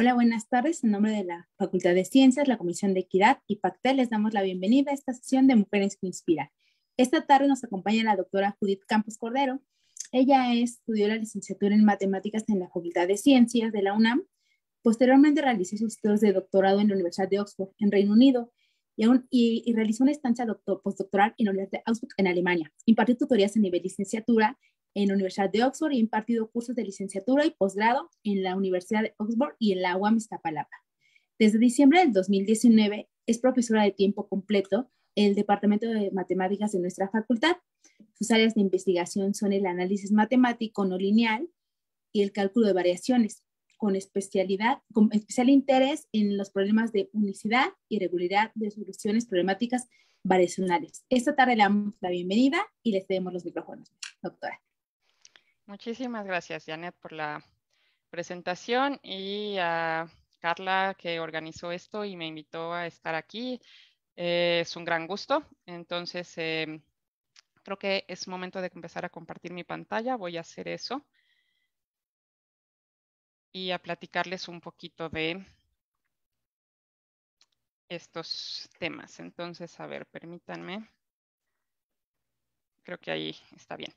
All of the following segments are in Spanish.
Hola, buenas tardes. En nombre de la Facultad de Ciencias, la Comisión de Equidad y PACTEL, les damos la bienvenida a esta sesión de Mujeres que Inspiran. Esta tarde nos acompaña la doctora Judith Campos Cordero. Ella estudió la licenciatura en matemáticas en la Facultad de Ciencias de la UNAM. Posteriormente realizó sus estudios de doctorado en la Universidad de Oxford, en Reino Unido, y, realizó una estancia doctor, postdoctoral en la Universidad de Augsburg, en Alemania. Impartió tutorías a nivel licenciatura en la Universidad de Oxford y ha impartido cursos de licenciatura y posgrado en la Universidad de Oxford y en la UAM Iztapalapa. Desde diciembre del 2019 es profesora de tiempo completo en el Departamento de Matemáticas de nuestra facultad. Sus áreas de investigación son el análisis matemático no lineal y el cálculo de variaciones, con, con especial interés en los problemas de unicidad y regularidad de soluciones problemáticas variacionales. Esta tarde le damos la bienvenida y le cedemos los micrófonos, doctora. Muchísimas gracias, Janet, por la presentación y a Carla que organizó esto y me invitó a estar aquí. Eh, es un gran gusto. Entonces, eh, creo que es momento de empezar a compartir mi pantalla. Voy a hacer eso y a platicarles un poquito de estos temas. Entonces, a ver, permítanme. Creo que ahí está bien.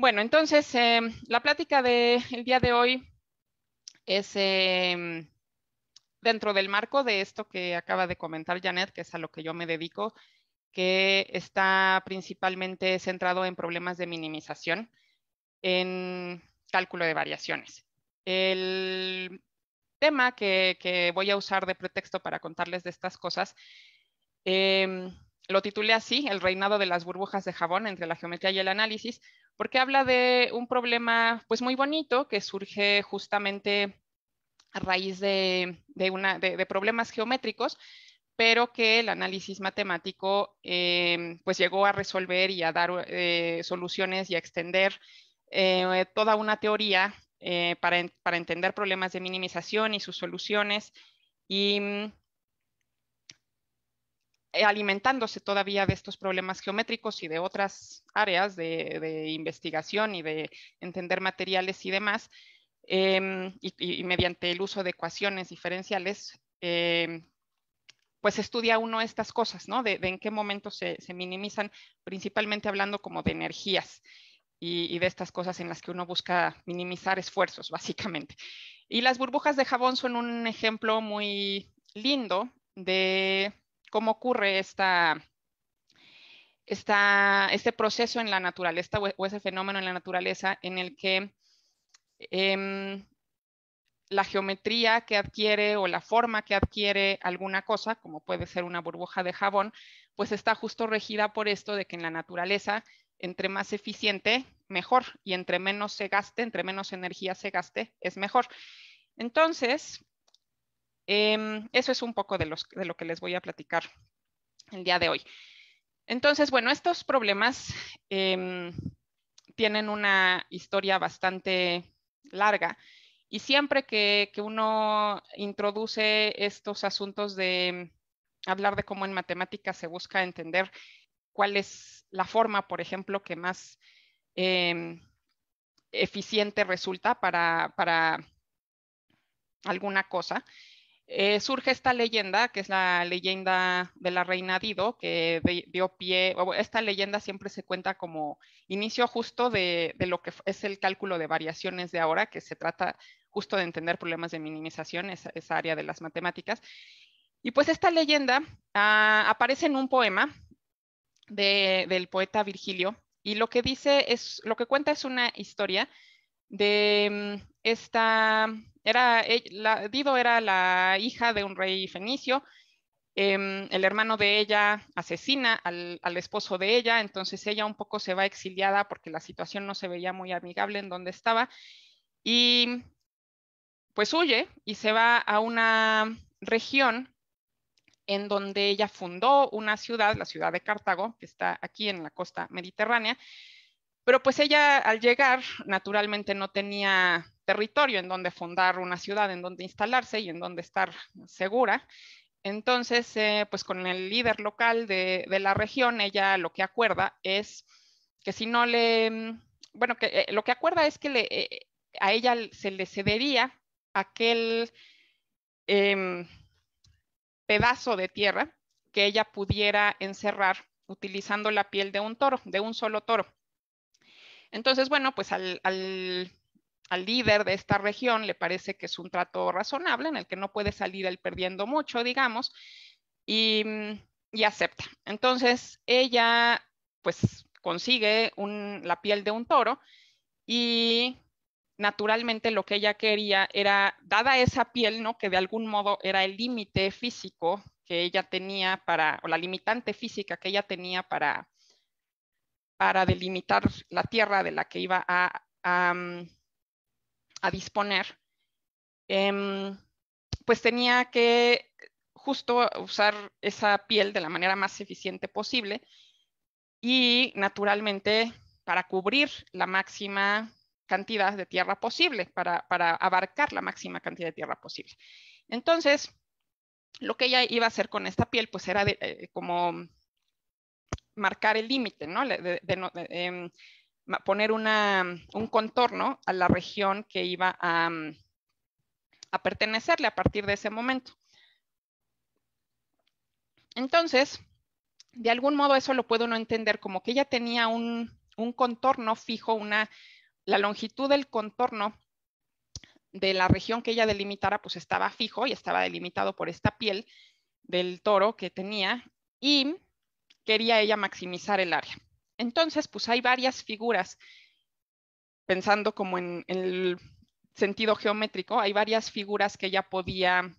Bueno, entonces, em, la plática del día de hoy es em, dentro del marco de esto que acaba de comentar Janet, que es a lo que yo me dedico, que está principalmente centrado en problemas de minimización en cálculo de variaciones. El tema que, voy a usar de pretexto para contarles de estas cosas eh, lo titulé así, El reinado de las burbujas de jabón entre la geometría y el análisis, porque habla de un problema pues muy bonito que surge justamente a raíz de, problemas geométricos, pero que el análisis matemático em, pues llegó a resolver y a dar eh, soluciones y a extender eh, toda una teoría eh, para, para entender problemas de minimización y sus soluciones. Y mm, eh, alimentándose todavía de estos problemas geométricos y de otras áreas de, investigación y de entender materiales y demás, em, y, mediante el uso de ecuaciones diferenciales, em, pues estudia uno estas cosas, ¿no? De, en qué momento se, minimizan, principalmente hablando como de energías y, de estas cosas en las que uno busca minimizar esfuerzos, básicamente. Y las burbujas de jabón son un ejemplo muy lindo de cómo ocurre este proceso en la naturaleza e, o ese fenómeno en la naturaleza en el que em, la geometría que adquiere o la forma que adquiere alguna cosa, como puede ser una burbuja de jabón, pues está justo regida por esto de que en la naturaleza, entre más eficiente, mejor, y entre menos se gaste, entre menos energía se gaste, es mejor. Entonces, Em, eso es un poco de, lo que les voy a platicar el día de hoy. Entonces, bueno, estos problemas em, tienen una historia bastante larga y siempre que, uno introduce estos asuntos de hablar de cómo en matemáticas se busca entender cuál es la forma, por ejemplo, que más em, eficiente resulta para alguna cosa, eh, surge esta leyenda, que es la leyenda de la reina Dido, que dio pie, esta leyenda siempre se cuenta como inicio justo de, lo que es el cálculo de variaciones de ahora, que se trata justo de entender problemas de minimización, esa, área de las matemáticas. Y pues esta leyenda ah, aparece en un poema del poeta Virgilio, y lo que dice es, lo que cuenta es una historia de mm, esta era, e, Dido era la hija de un rey fenicio. Em, el hermano de ella asesina al, al, esposo de ella, entonces ella un poco se va exiliada porque la situación no se veía muy amigable en donde estaba y pues huye y se va a una región en donde ella fundó una ciudad, la ciudad de Cartago, que está aquí en la costa mediterránea, pero pues ella al llegar naturalmente no tenía territorio en donde fundar una ciudad, en donde instalarse y en donde estar segura. Entonces, eh, pues con el líder local de, la región, ella lo que acuerda es que si no le, mm, bueno, que eh, lo que acuerda es que le, eh, a ella se le cedería aquel em, pedazo de tierra que ella pudiera encerrar utilizando la piel de un toro, de un solo toro. Entonces, bueno, pues al al líder de esta región le parece que es un trato razonable en el que no puede salir él perdiendo mucho, digamos, y, mm, acepta. Entonces ella pues consigue la piel de un toro y naturalmente lo que ella quería era, dada esa piel, ¿no? que de algún modo era el límite físico que ella tenía para, o la limitante física que ella tenía para, para delimitar la tierra de la que iba a mm, a disponer, em, pues tenía que justo usar esa piel de la manera más eficiente posible y naturalmente para cubrir la máxima cantidad de tierra posible, para, para abarcar la máxima cantidad de tierra posible. Entonces, lo que ella iba a hacer con esta piel, pues era eh, como marcar el límite, ¿no? De, em, poner un contorno a la región que iba mm, a, pertenecerle a partir de ese momento. Entonces, de algún modo eso lo puede uno entender como que ella tenía un, un contorno fijo, una, la longitud del contorno de la región que ella delimitara, pues estaba fijo y estaba delimitado por esta piel del toro que tenía y quería ella maximizar el área. Entonces, pues hay varias figuras, pensando como en, el sentido geométrico, hay varias figuras que ella podía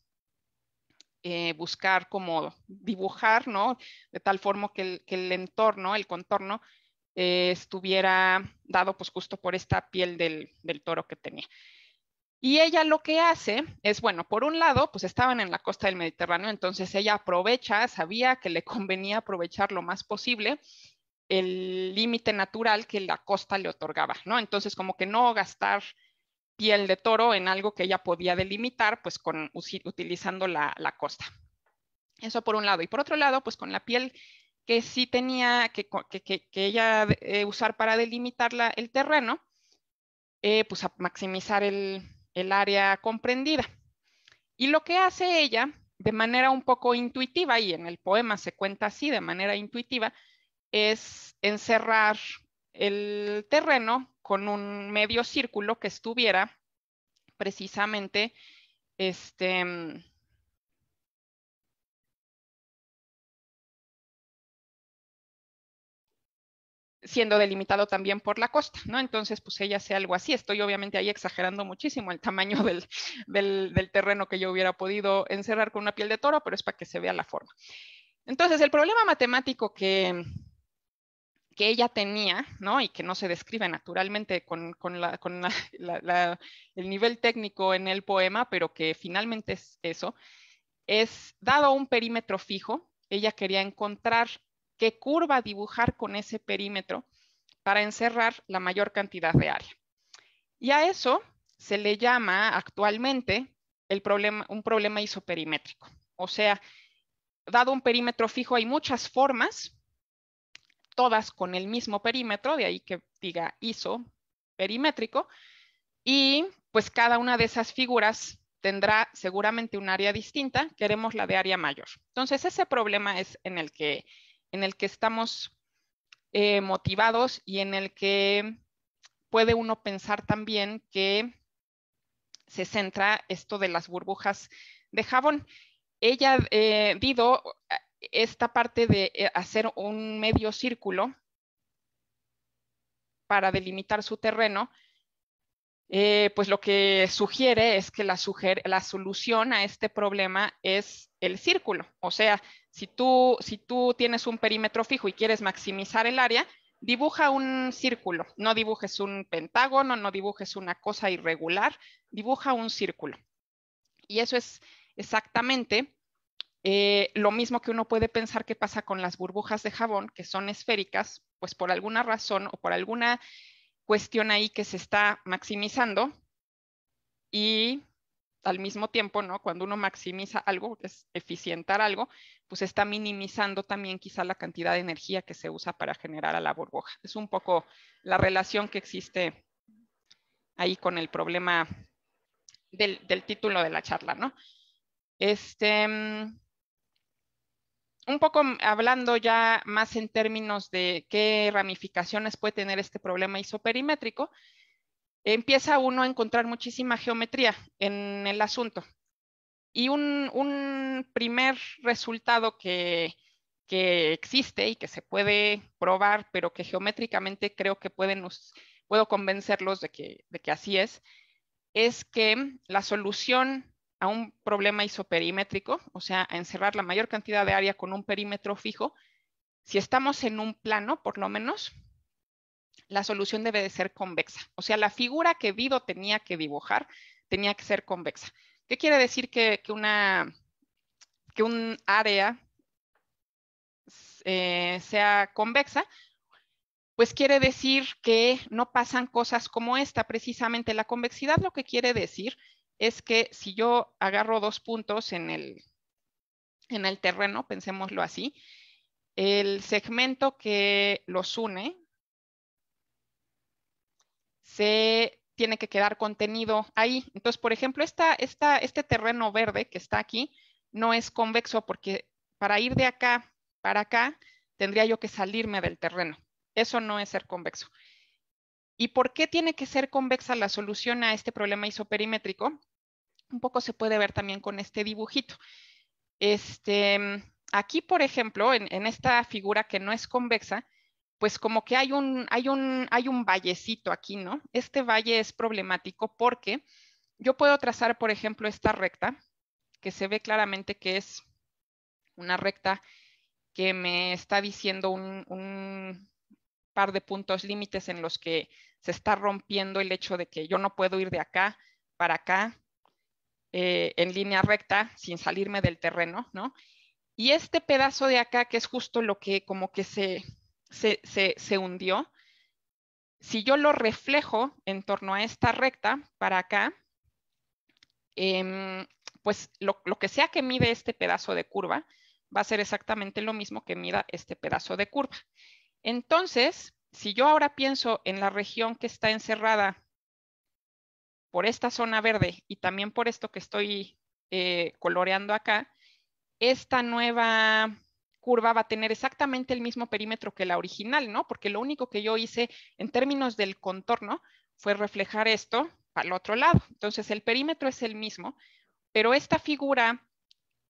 eh, buscar como dibujar, ¿no? De tal forma que el, entorno, el contorno, eh, estuviera dado pues justo por esta piel del, del, toro que tenía. Y ella lo que hace es, bueno, por un lado, pues estaban en la costa del Mediterráneo, entonces ella aprovecha, sabía que le convenía aprovechar lo más posible el límite natural que la costa le otorgaba, ¿no? Entonces, como que no gastar piel de toro en algo que ella podía delimitar, pues con, utilizando la, costa. Eso por un lado. Y por otro lado, pues con la piel que sí tenía que, ella eh, usar para delimitar el terreno, eh, pues a maximizar el área comprendida. Y lo que hace ella, de manera un poco intuitiva, y en el poema se cuenta así, de manera intuitiva, es encerrar el terreno con un medio círculo que estuviera precisamente este, mm, siendo delimitado también por la costa, ¿no? Entonces, pues ella sea algo así. Estoy obviamente ahí exagerando muchísimo el tamaño del, del, terreno que yo hubiera podido encerrar con una piel de toro, pero es para que se vea la forma. Entonces, el problema matemático que, que ella tenía, ¿no? Y que no se describe naturalmente con, la, con el nivel técnico en el poema, pero que finalmente es eso, es dado un perímetro fijo, ella quería encontrar qué curva dibujar con ese perímetro para encerrar la mayor cantidad de área. Y a eso se le llama actualmente el problema, un problema isoperimétrico. O sea, dado un perímetro fijo, hay muchas formas todas con el mismo perímetro, de ahí que diga ISO perimétrico, y pues cada una de esas figuras tendrá seguramente un área distinta, queremos la de área mayor. Entonces ese problema es en el que, en el que estamos eh, motivados y en el que puede uno pensar también que se centra esto de las burbujas de jabón. Ella, eh, esta parte de eh, hacer un medio círculo para delimitar su terreno, eh, pues lo que sugiere es que la, la, solución a este problema es el círculo. O sea, si tú tienes un perímetro fijo y quieres maximizar el área, dibuja un círculo, no dibujes un pentágono, no dibujes una cosa irregular, dibuja un círculo. Y eso es exactamente eh, lo mismo que uno puede pensar que pasa con las burbujas de jabón, que son esféricas, pues por alguna razón o por alguna cuestión ahí que se está maximizando y al mismo tiempo, ¿no? Cuando uno maximiza algo, es eficientar algo, pues está minimizando también quizá la cantidad de energía que se usa para generar a la burbuja. Es un poco la relación que existe ahí con el problema del, del título de la charla, ¿no? Este, mm, un poco mm, hablando ya más en términos de qué ramificaciones puede tener este problema isoperimétrico, empieza uno a encontrar muchísima geometría en el asunto. Y un, primer resultado que, existe y que se puede probar, pero que geométricamente creo que pueden, puedo convencerlos de que, de que así es, es que la solución a un problema isoperimétrico, o sea, encerrar la mayor cantidad de área con un perímetro fijo, si estamos en un plano, por lo menos, la solución debe de ser convexa. O sea, la figura que Vido tenía que dibujar tenía que ser convexa. ¿Qué quiere decir que, una, que un área eh, sea convexa? Pues quiere decir que no pasan cosas como esta, precisamente la convexidad lo que quiere decir es que si yo agarro dos puntos en el, en el terreno, pensémoslo así, el segmento que los une se tiene que quedar contenido ahí. Entonces, por ejemplo, esta, este terreno verde que está aquí no es convexo porque para ir de acá para acá tendría yo que salirme del terreno. Eso no es ser convexo. ¿Y por qué tiene que ser convexa la solución a este problema isoperimétrico? un poco se puede ver también con este dibujito. Este, aquí, por ejemplo, en, esta figura que no es convexa, pues como que hay un, hay, un, hay un vallecito aquí, ¿no? Este valle es problemático porque yo puedo trazar, por ejemplo, esta recta, que se ve claramente que es una recta que me está diciendo un par de puntos límites en los que se está rompiendo el hecho de que yo no puedo ir de acá para acá eh, en línea recta, sin salirme del terreno, ¿no? Y este pedazo de acá, que es justo lo que como que se, se, se, hundió, si yo lo reflejo en torno a esta recta para acá, em, pues lo, lo, que sea que mide este pedazo de curva va a ser exactamente lo mismo que mida este pedazo de curva. Entonces, si yo ahora pienso en la región que está encerrada por esta zona verde y también por esto que estoy eh, coloreando acá, esta nueva curva va a tener exactamente el mismo perímetro que la original, ¿no? Porque lo único que yo hice en términos del contorno fue reflejar esto al otro lado. Entonces el perímetro es el mismo, pero esta figura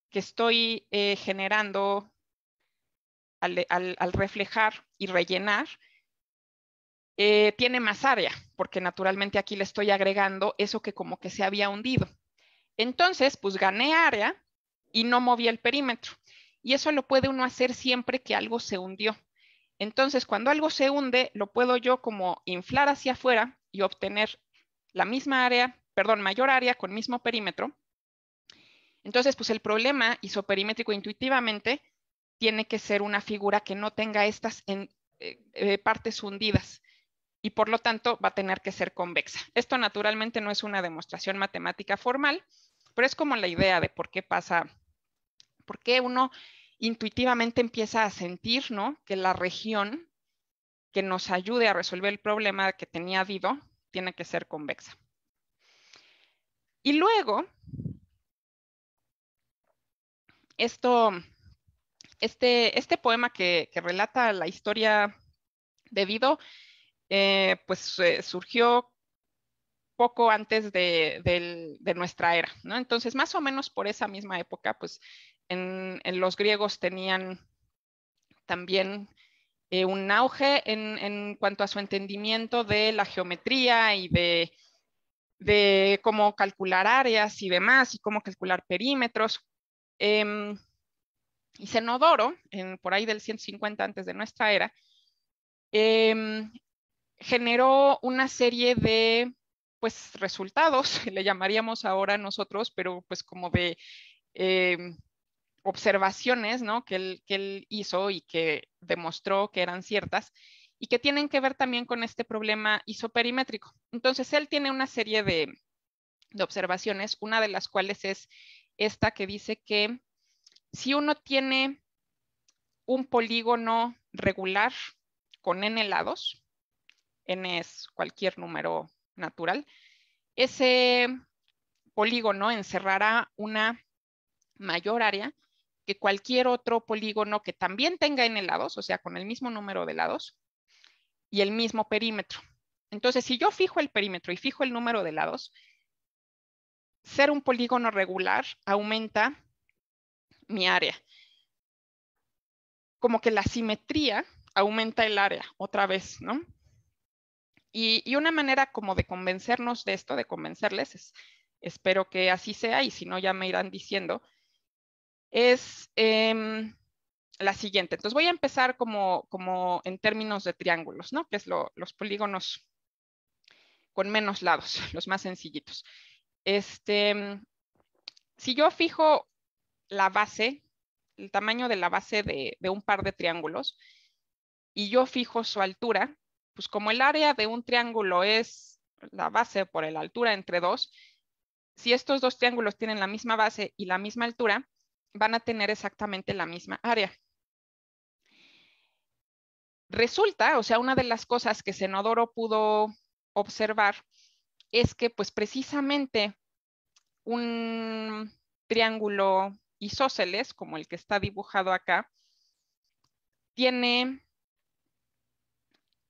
que estoy eh, generando al reflejar y rellenar eh, tiene más área, porque naturalmente aquí le estoy agregando eso que como que se había hundido. Entonces, pues gané área y no moví el perímetro. Y eso lo puede uno hacer siempre que algo se hundió. Entonces, cuando algo se hunde, lo puedo yo como inflar hacia afuera y obtener la misma área, perdón, mayor área con mismo perímetro. Entonces, pues el problema isoperimétrico intuitivamente tiene que ser una figura que no tenga estas eh, eh, partes hundidas y por lo tanto va a tener que ser convexa. Esto naturalmente no es una demostración matemática formal, pero es como la idea de por qué pasa, por qué uno intuitivamente empieza a sentir, Que la región que nos ayude a resolver el problema que tenía Dido tiene que ser convexa. Y luego, esto, este, este poema que, que relata la historia de Dido eh, pues eh, surgió poco antes de, nuestra era, ¿no? Entonces, más o menos por esa misma época, pues en, los griegos tenían también eh, un auge en, cuanto a su entendimiento de la geometría y de, cómo calcular áreas y demás, y cómo calcular perímetros. Em, y Zenodoro por ahí del 150 antes de nuestra era, em, generó una serie de pues resultados, le llamaríamos ahora nosotros, pero pues como de em, observaciones ¿no? que, él, que hizo y que demostró que eran ciertas y que tienen que ver también con este problema isoperimétrico. Entonces, él tiene una serie de, de observaciones, una de las cuales es esta que dice que si uno tiene un polígono regular con n lados, es cualquier número natural, ese polígono encerrará una mayor área que cualquier otro polígono que también tenga n lados, o sea, con el mismo número de lados y el mismo perímetro. Entonces, si yo fijo el perímetro y fijo el número de lados, ser un polígono regular aumenta mi área. Como que la simetría aumenta el área, otra vez, ¿no? Y, una manera como de convencernos de esto, de convencerles, es, espero que así sea y si no ya me irán diciendo, es em, la siguiente. Entonces voy a empezar como, como en términos de triángulos, ¿no? Que es los polígonos con menos lados, los más sencillitos. Este, si yo fijo la base, el tamaño de la base de un par de triángulos, y yo fijo su altura, pues como el área de un triángulo es la base por la altura entre dos, si estos dos triángulos tienen la misma base y la misma altura, van a tener exactamente la misma área. Resulta, o sea, una de las cosas que Senodoro pudo observar es que pues precisamente un triángulo isósceles, como el que está dibujado acá, tiene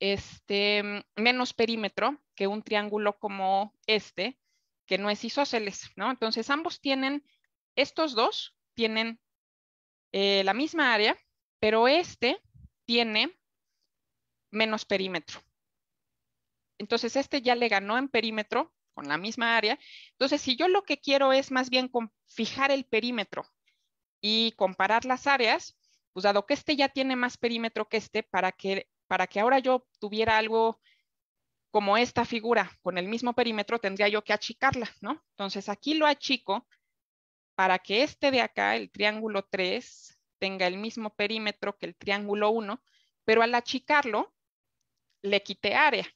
este, mm, menos perímetro que un triángulo como este, que no es isósceles, ¿no? Entonces ambos tienen, estos dos tienen eh, la misma área, pero este tiene menos perímetro. Entonces este ya le ganó en perímetro con la misma área. Entonces si yo lo que quiero es más bien fijar el perímetro y comparar las áreas, pues dado que este ya tiene más perímetro que este, para que para que ahora yo tuviera algo como esta figura con el mismo perímetro, tendría yo que achicarla, ¿no? Entonces aquí lo achico para que este de acá, el triángulo 3, tenga el mismo perímetro que el triángulo 1, pero al achicarlo, le quité área.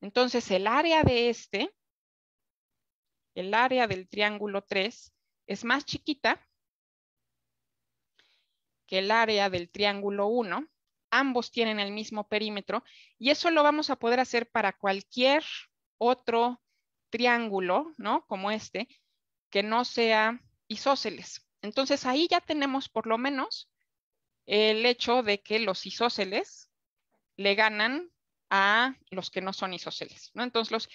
Entonces el área de este, el área del triángulo 3, es más chiquita que el área del triángulo 1, ambos tienen el mismo perímetro y eso lo vamos a poder hacer para cualquier otro triángulo, ¿no? Como este, que no sea isósceles. Entonces ahí ya tenemos por lo menos el hecho de que los isósceles le ganan a los que no son isósceles, ¿no? Entonces los,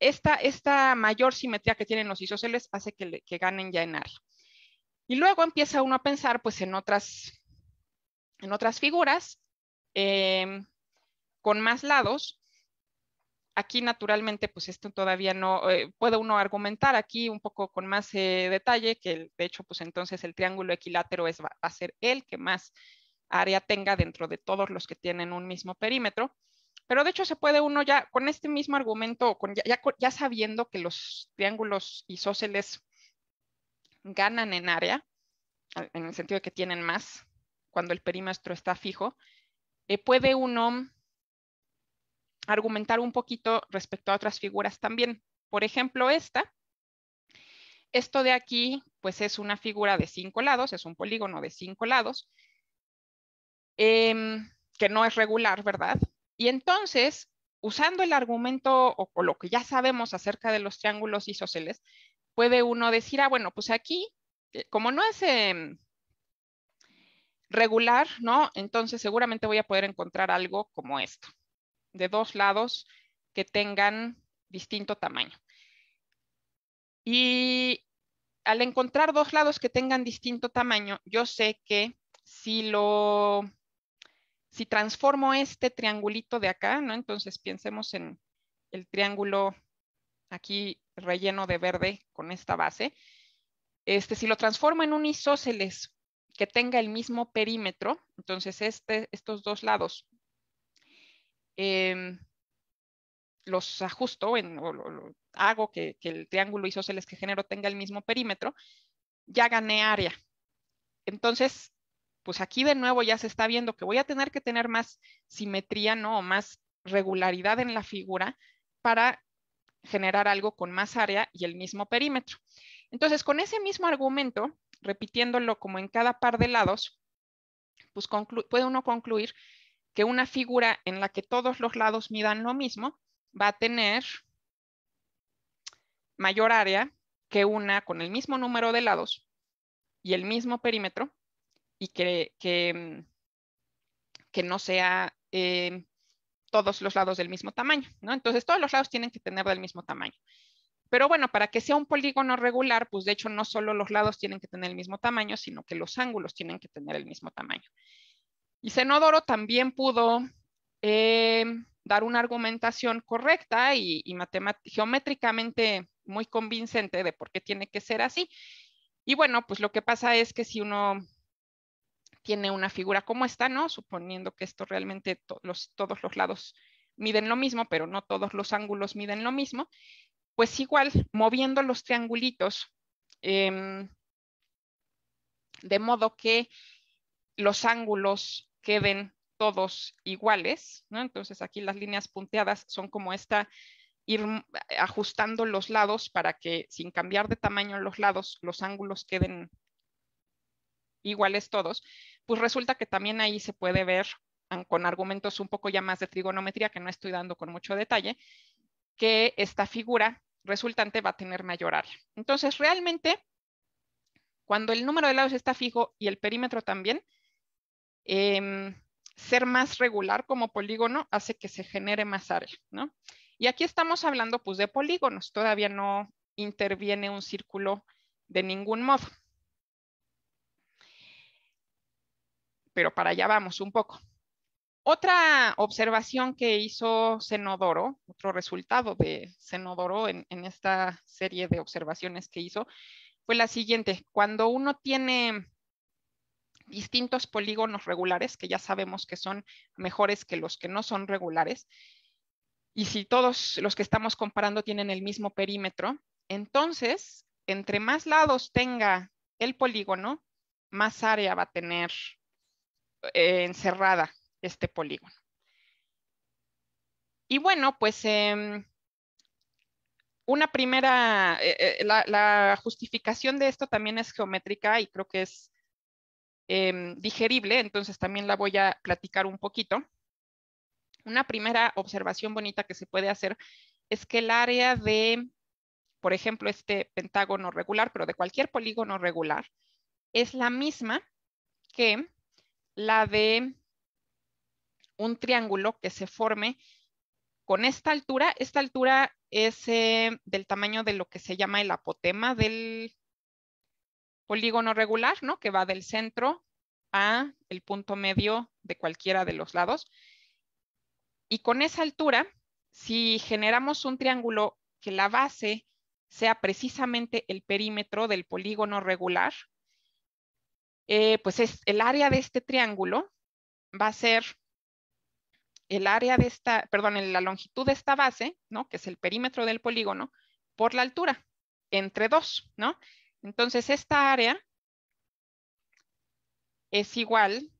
esta, esta, mayor simetría que tienen los isósceles hace que, que ganen ya en área. Y luego empieza uno a pensar pues en otras en otras figuras, em, con más lados, aquí naturalmente, pues esto todavía no, eh, puede uno argumentar aquí un poco con más eh, detalle, que de hecho, pues entonces el triángulo equilátero es, va a ser el que más área tenga dentro de todos los que tienen un mismo perímetro. Pero de hecho se puede uno ya con este mismo argumento, con, ya, ya sabiendo que los triángulos isósceles ganan en área, en el sentido de que tienen más, cuando el perímetro está fijo, eh, puede uno argumentar un poquito respecto a otras figuras también. Por ejemplo, esta. Esto de aquí, pues es una figura de cinco lados, es un polígono de cinco lados, em, que no es regular, ¿verdad? Y entonces, usando el argumento o, lo que ya sabemos acerca de los triángulos isósceles, puede uno decir, ah, bueno, pues aquí, eh, como no es regular, ¿no? Entonces seguramente voy a poder encontrar algo como esto, de dos lados que tengan distinto tamaño. Y al encontrar dos lados que tengan distinto tamaño, yo sé que si lo, si transformo este triangulito de acá, ¿no? Entonces pensemos en el triángulo aquí relleno de verde con esta base. Este, si lo transformo en un isósceles que tenga el mismo perímetro, entonces este, estos dos lados em, los ajusto en, hago que, el triángulo isósceles que genero tenga el mismo perímetro, ya gané área. Entonces, pues aquí de nuevo ya se está viendo que voy a tener que tener más simetría, ¿no? O más regularidad en la figura para generar algo con más área y el mismo perímetro. Entonces, con ese mismo argumento, repitiéndolo como en cada par de lados, pues puede uno concluir que una figura en la que todos los lados midan lo mismo va a tener mayor área que una con el mismo número de lados y el mismo perímetro y que, que, mm, no sea eh, todos los lados del mismo tamaño. ¿no? Entonces todos los lados tienen que tener del mismo tamaño. Pero bueno, para que sea un polígono regular, pues de hecho no solo los lados tienen que tener el mismo tamaño, sino que los ángulos tienen que tener el mismo tamaño. Y Zenodoro también pudo eh, dar una argumentación correcta y, geométricamente muy convincente de por qué tiene que ser así. Y bueno, pues lo que pasa es que si uno tiene una figura como esta, ¿no? Suponiendo que esto realmente todos los lados miden lo mismo, pero no todos los ángulos miden lo mismo pues igual, moviendo los triangulitos, em, de modo que los ángulos queden todos iguales, Entonces aquí las líneas punteadas son como esta, ir ajustando los lados para que sin cambiar de tamaño los lados, los ángulos queden iguales todos, pues resulta que también ahí se puede ver con argumentos un poco ya más de trigonometría que no estoy dando con mucho detalle, que esta figura resultante va a tener mayor área. Entonces, realmente, cuando el número de lados está fijo y el perímetro también, em, ser más regular como polígono hace que se genere más área, ¿no? Y aquí estamos hablando pues de polígonos, todavía no interviene un círculo de ningún modo. Pero para allá vamos un poco. Otra observación que hizo Cenodoro, otro resultado de Cenodoro en, esta serie de observaciones que hizo, fue la siguiente. Cuando uno tiene distintos polígonos regulares, que ya sabemos que son mejores que los que no son regulares, y si todos los que estamos comparando tienen el mismo perímetro, entonces, entre más lados tenga el polígono, más área va a tener eh, encerrada este polígono. Y bueno, pues em, una primera, eh, eh, la, justificación de esto también es geométrica y creo que es em, digerible, entonces también la voy a platicar un poquito. Una primera observación bonita que se puede hacer es que el área de, por ejemplo, este pentágono regular, pero de cualquier polígono regular, es la misma que la de un triángulo que se forme con esta altura. Esta altura es eh, del tamaño de lo que se llama el apotema del polígono regular, ¿no? Que va del centro a el punto medio de cualquiera de los lados. Y con esa altura, si generamos un triángulo que la base sea precisamente el perímetro del polígono regular, eh, pues es el área de este triángulo va a ser el área de esta, perdón, la longitud de esta base, ¿no? Que es el perímetro del polígono, por la altura, entre dos, ¿no? Entonces, esta área es igual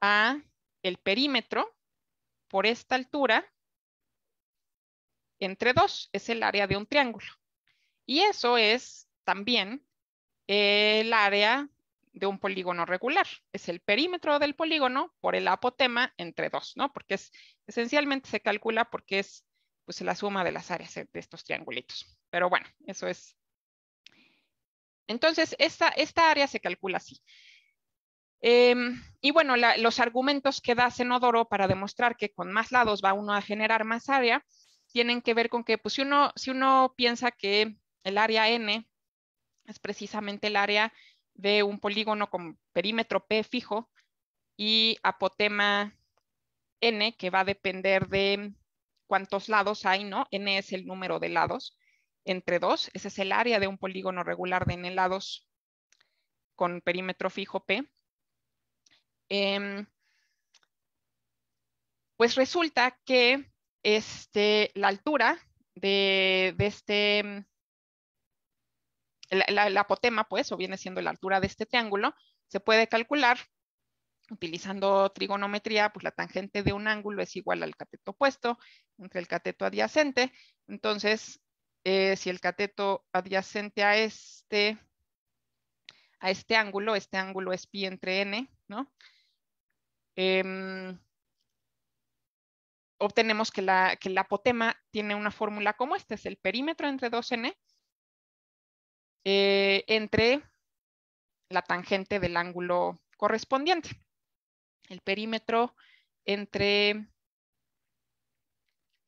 a el perímetro por esta altura entre dos, es el área de un triángulo. Y eso es también el área de un polígono regular. Es el perímetro del polígono por el apotema entre dos, ¿no? Porque es, esencialmente se calcula porque es pues, la suma de las áreas de estos triangulitos. Pero bueno, eso es. Entonces, esta, esta área se calcula así. Em, y bueno, los argumentos que da senodoro para demostrar que con más lados va uno a generar más área tienen que ver con que pues, si, uno, si uno piensa que el área N es precisamente el área de un polígono con perímetro P fijo y apotema N, que va a depender de cuántos lados hay, ¿no? N es el número de lados entre dos. ese es el área de un polígono regular de N lados con perímetro fijo P. Em, pues resulta que este, la altura de, de este el, apotema, pues, o viene siendo la altura de este triángulo, se puede calcular utilizando trigonometría, pues la tangente de un ángulo es igual al cateto opuesto entre el cateto adyacente. Entonces, eh, si el cateto adyacente a este, a este ángulo, este ángulo es pi entre n, ¿no? Em, obtenemos que la, que el apotema tiene una fórmula como esta, es el perímetro entre 2n eh, entre la tangente del ángulo correspondiente. El perímetro entre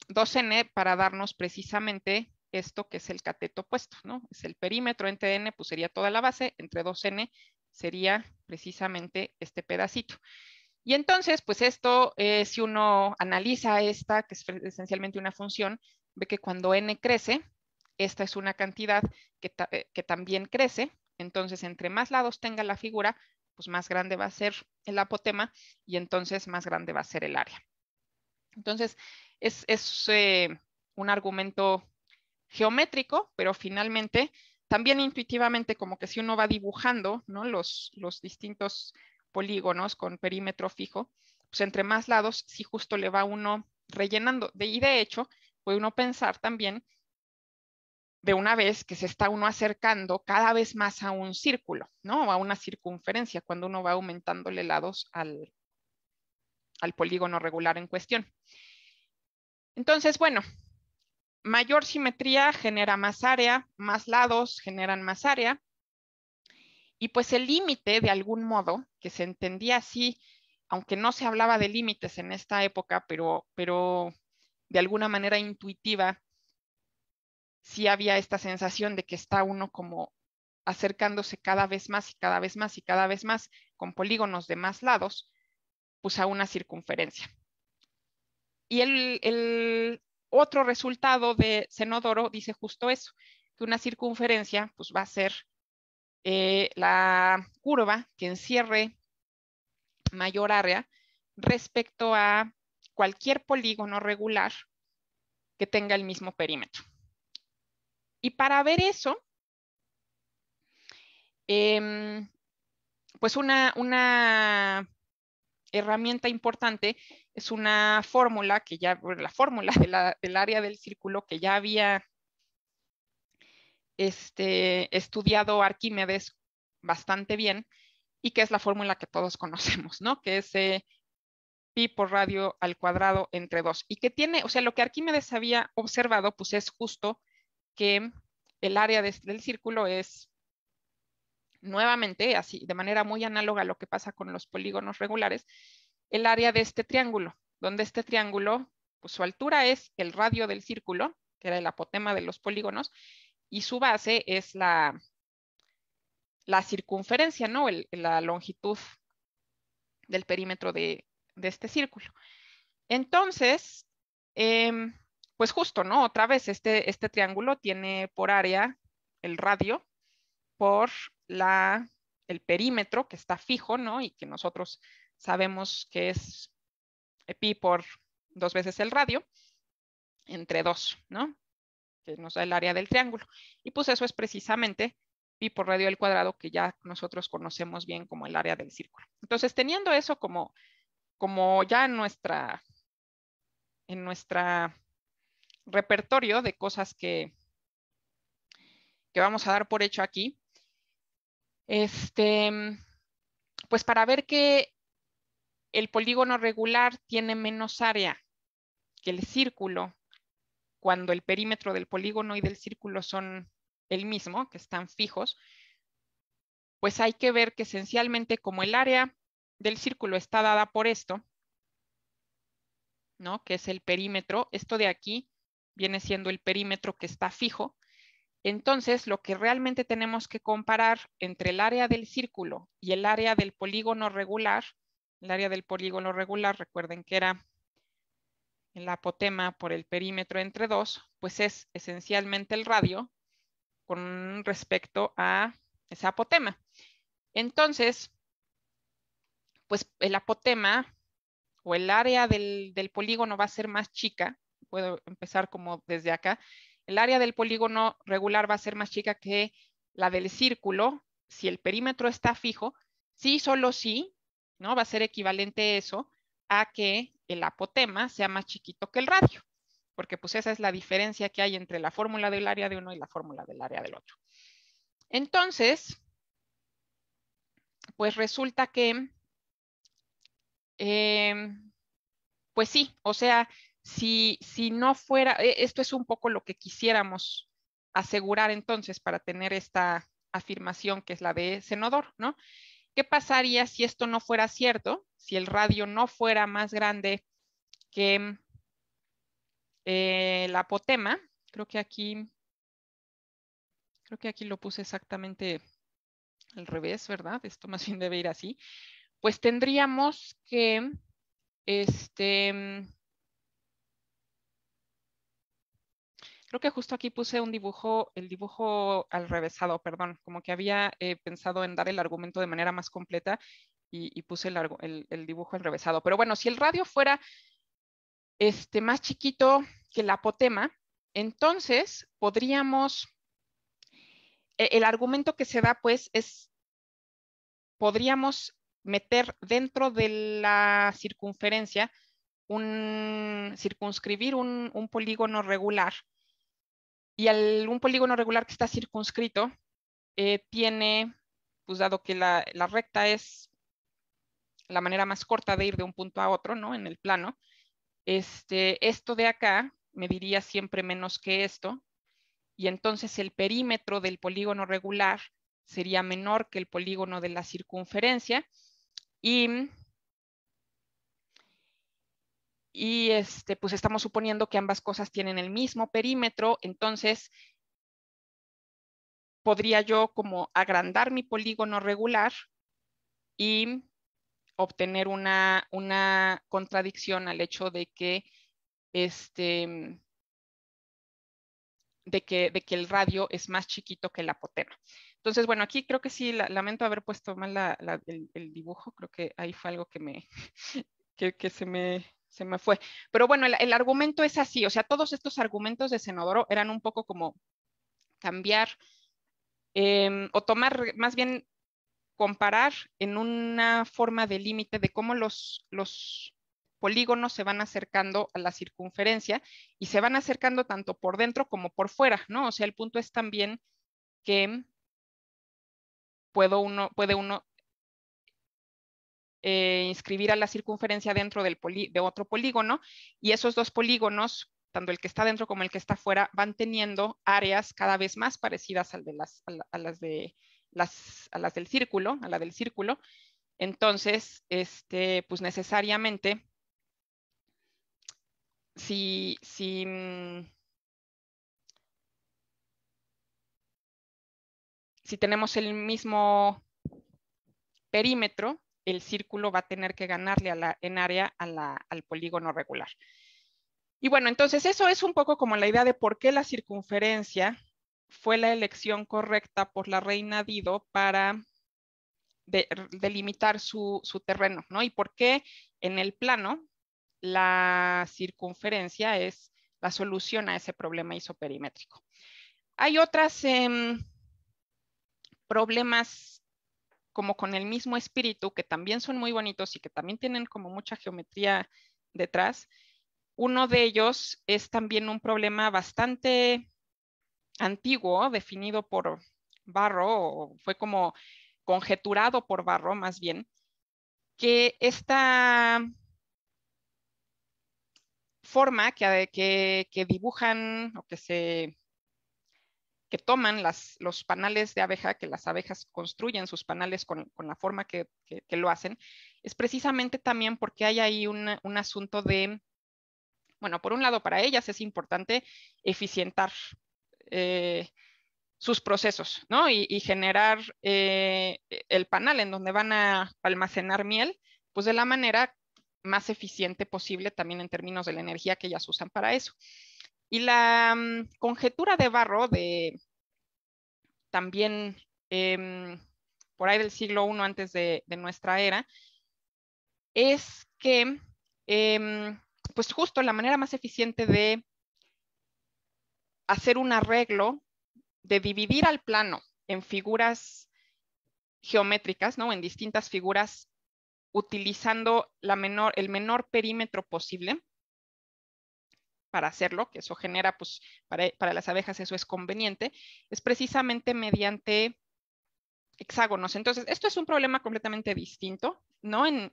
2n para darnos precisamente esto que es el cateto opuesto, ¿no? Es el perímetro entre n, pues sería toda la base, entre 2n sería precisamente este pedacito. Y entonces, pues esto, eh, si uno analiza esta, que es esencialmente una función, ve que cuando n crece, esta es una cantidad eh, que, también crece, entonces entre más lados tenga la figura, pues más grande va a ser el apotema y entonces más grande va a ser el área. Entonces, es, eh, un argumento geométrico, pero finalmente también intuitivamente como que si uno va dibujando ¿no? los, distintos polígonos con perímetro fijo, pues entre más lados, si justo le va uno rellenando. y de hecho, puede uno pensar también de una vez que se está uno acercando cada vez más a un círculo, ¿no? A una circunferencia, cuando uno va aumentándole lados al, al polígono regular en cuestión. Entonces, bueno, mayor simetría genera más área, más lados generan más área, y pues el límite, de algún modo, que se entendía así, aunque no se hablaba de límites en esta época, pero, pero de alguna manera intuitiva, si había esta sensación de que está uno como acercándose cada vez más y cada vez más y cada vez más con polígonos de más lados, pues a una circunferencia. Y el, otro resultado de Zenodoro dice justo eso, que una circunferencia pues va a ser eh, la curva que encierre mayor área respecto a cualquier polígono regular que tenga el mismo perímetro. Y para ver eso, em, pues una, herramienta importante es una fórmula que ya, la fórmula del área del círculo que ya había este, estudiado Arquímedes bastante bien y que es la fórmula que todos conocemos, ¿no? Que es eh, pi por radio al cuadrado entre 2 y que tiene, o sea, lo que Arquímedes había observado, pues es justo que el área del círculo es nuevamente, así de manera muy análoga a lo que pasa con los polígonos regulares, el área de este triángulo, donde este triángulo, pues su altura es el radio del círculo, que era el apotema de los polígonos, y su base es la, la circunferencia, ¿no? la longitud del perímetro de, de este círculo. Entonces, em, pues justo, ¿no? Otra vez, este, este triángulo tiene por área el radio, por la, el perímetro que está fijo, ¿no? Y que nosotros sabemos que es pi por dos veces el radio, entre dos, ¿no? Que nos da el área del triángulo. Y pues eso es precisamente pi por radio al cuadrado, que ya nosotros conocemos bien como el área del círculo. Entonces, teniendo eso como, como ya nuestra, en nuestra repertorio de cosas que, vamos a dar por hecho aquí. Este, pues para ver que el polígono regular tiene menos área que el círculo, cuando el perímetro del polígono y del círculo son el mismo, que están fijos, pues hay que ver que esencialmente como el área del círculo está dada por esto, ¿no? que es el perímetro, esto de aquí viene siendo el perímetro que está fijo. Entonces, lo que realmente tenemos que comparar entre el área del círculo y el área del polígono regular, el área del polígono regular, recuerden que era el apotema por el perímetro entre dos, pues es esencialmente el radio con respecto a ese apotema. Entonces, pues el apotema o el área del, del polígono va a ser más chica puedo empezar como desde acá, el área del polígono regular va a ser más chica que la del círculo, si el perímetro está fijo, sí, solo sí, ¿no? Va a ser equivalente eso a que el apotema sea más chiquito que el radio, porque pues esa es la diferencia que hay entre la fórmula del área de uno y la fórmula del área del otro. Entonces, pues resulta que, em, pues sí, o sea, si, no fuera, e, esto es un poco lo que quisiéramos asegurar entonces para tener esta afirmación que es la de Senador, ¿no? ¿Qué pasaría si esto no fuera cierto? Si el radio no fuera más grande que eh, la apotema, creo que aquí, creo que aquí lo puse exactamente al revés, ¿verdad? Esto más bien debe ir así. Pues tendríamos que, este, Creo que justo aquí puse un dibujo, el dibujo al revesado, perdón, como que había eh, pensado en dar el argumento de manera más completa y, puse el, dibujo al revesado. Pero bueno, si el radio fuera este, más chiquito que la apotema, entonces podríamos, e, el, argumento que se da pues es, podríamos meter dentro de la circunferencia un, circunscribir un, polígono regular y algún un polígono regular que está circunscrito eh, tiene, pues dado que la, recta es la manera más corta de ir de un punto a otro, ¿no? En el plano, este, esto de acá me diría siempre menos que esto, y entonces el perímetro del polígono regular sería menor que el polígono de la circunferencia, y y este, pues estamos suponiendo que ambas cosas tienen el mismo perímetro, entonces podría yo como agrandar mi polígono regular y obtener una, una contradicción al hecho de que, este, de, que, de que el radio es más chiquito que la apotema. Entonces, bueno, aquí creo que sí, lamento haber puesto mal la, el, dibujo, creo que ahí fue algo que, me, que se me se me fue. Pero bueno, el, argumento es así, o sea, todos estos argumentos de Senodoro eran un poco como cambiar em, o tomar, más bien comparar en una forma de límite de cómo los, los polígonos se van acercando a la circunferencia y se van acercando tanto por dentro como por fuera, ¿no? O sea, el punto es también que puedo uno, puede uno eh, inscribir a la circunferencia dentro de otro polígono y esos dos polígonos, tanto el que está dentro como el que está fuera, van teniendo áreas cada vez más parecidas al de las, a, las, de, las del círculo, a la del círculo. Entonces, este, pues necesariamente, si si mm, tenemos el mismo perímetro, el círculo va a tener que ganarle a la, en área al polígono regular. Y bueno, entonces eso es un poco como la idea de por qué la circunferencia fue la elección correcta por la reina Dido para delimitar su, terreno, ¿no? Y por qué en el plano la circunferencia es la solución a ese problema isoperimétrico. Hay otras em, problemas como con el mismo espíritu, que también son muy bonitos y que también tienen como mucha geometría detrás. Uno de ellos es también un problema bastante antiguo, definido por Barro, o fue como conjeturado por Barro más bien, que esta forma que, que dibujan o que se que toman los panales de abeja, que las abejas construyen sus panales con, la forma que, lo hacen, es precisamente también porque hay ahí un asunto de, bueno, por un lado para ellas es importante eficientar eh, sus procesos, ¿no? Y, generar eh, el panal en donde van a almacenar miel, pues de la manera más eficiente posible también en términos de la energía que ellas usan para eso. Y la mm, conjetura de Barro de también em, por ahí del siglo I antes de, nuestra era, es que em, pues justo la manera más eficiente de hacer un arreglo, de dividir al plano en figuras geométricas, ¿no? En distintas figuras, utilizando la menor, el menor perímetro posible, para hacerlo, que eso genera, pues para, las abejas eso es conveniente, es precisamente mediante hexágonos. Entonces, esto es un problema completamente distinto, ¿no? En,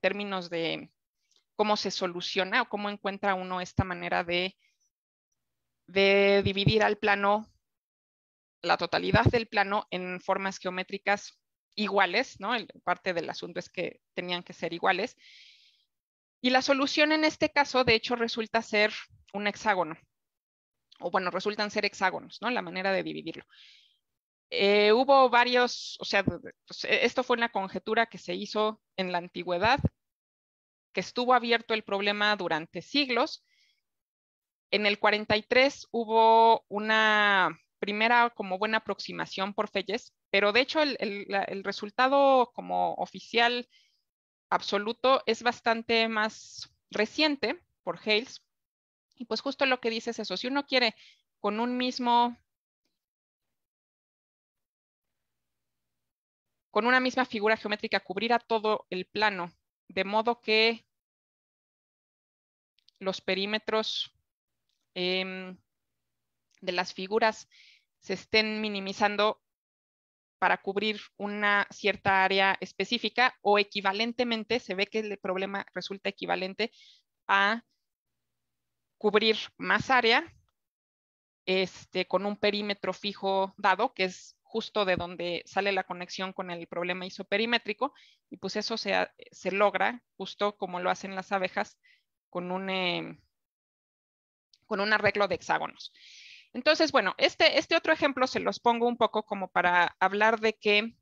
términos de cómo se soluciona o cómo encuentra uno esta manera de, de dividir al plano, la totalidad del plano en formas geométricas iguales, ¿no? parte del asunto es que tenían que ser iguales. Y la solución en este caso, de hecho, resulta ser un hexágono. O bueno, resultan ser hexágonos, ¿no? La manera de dividirlo. Eh, hubo varios, o sea, pues, e, esto fue una conjetura que se hizo en la antigüedad, que estuvo abierto el problema durante siglos. En el 43 hubo una primera como buena aproximación por Felles, pero de hecho el, el resultado como oficial absoluto es bastante más reciente por Hales. Y pues justo lo que dice es eso, si uno quiere con un mismo, con una misma figura geométrica cubrir a todo el plano, de modo que los perímetros em, de las figuras se estén minimizando para cubrir una cierta área específica o equivalentemente, se ve que el problema resulta equivalente a cubrir más área este, con un perímetro fijo dado, que es justo de donde sale la conexión con el problema isoperimétrico, y pues eso se, logra justo como lo hacen las abejas con un, em, con un arreglo de hexágonos. Entonces, bueno, este, este, otro ejemplo se los pongo un poco como para hablar de que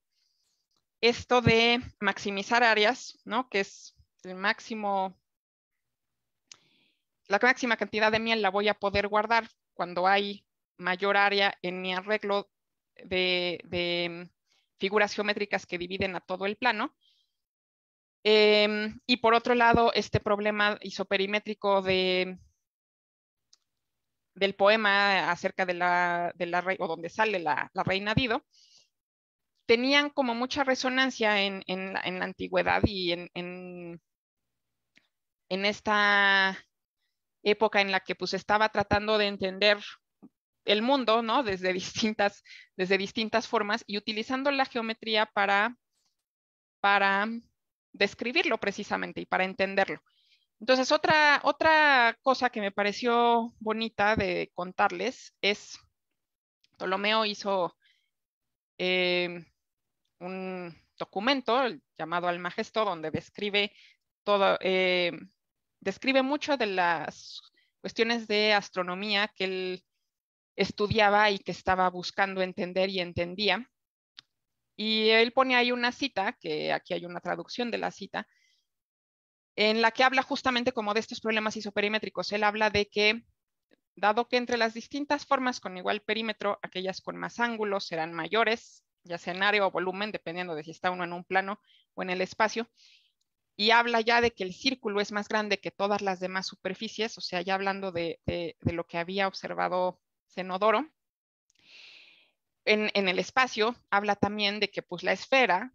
esto de maximizar áreas, ¿no? Que es el máximo, la máxima cantidad de miel la voy a poder guardar cuando hay mayor área en mi arreglo de, figuras geométricas que dividen a todo el plano. Em, y por otro lado, este problema isoperimétrico de del poema acerca de la, de o donde sale la, reina Dido, tenían como mucha resonancia en, la, antigüedad y en, en, en esta época en la que pues estaba tratando de entender el mundo, ¿no? Desde distintas, desde distintas formas y utilizando la geometría para, para describirlo precisamente y para entenderlo. Entonces, otra, otra cosa que me pareció bonita de contarles es, Ptolomeo hizo eh, un documento llamado Almagesto, donde describe todo, eh, describe mucho de las cuestiones de astronomía que él estudiaba y que estaba buscando entender y entendía. Y él pone ahí una cita, que aquí hay una traducción de la cita, en la que habla justamente como de estos problemas isoperimétricos. Él habla de que, dado que entre las distintas formas con igual perímetro, aquellas con más ángulos serán mayores, ya sea en área o volumen, dependiendo de si está uno en un plano o en el espacio, y habla ya de que el círculo es más grande que todas las demás superficies, o sea, ya hablando de, lo que había observado Cenodoro. En, en, el espacio habla también de que pues, la esfera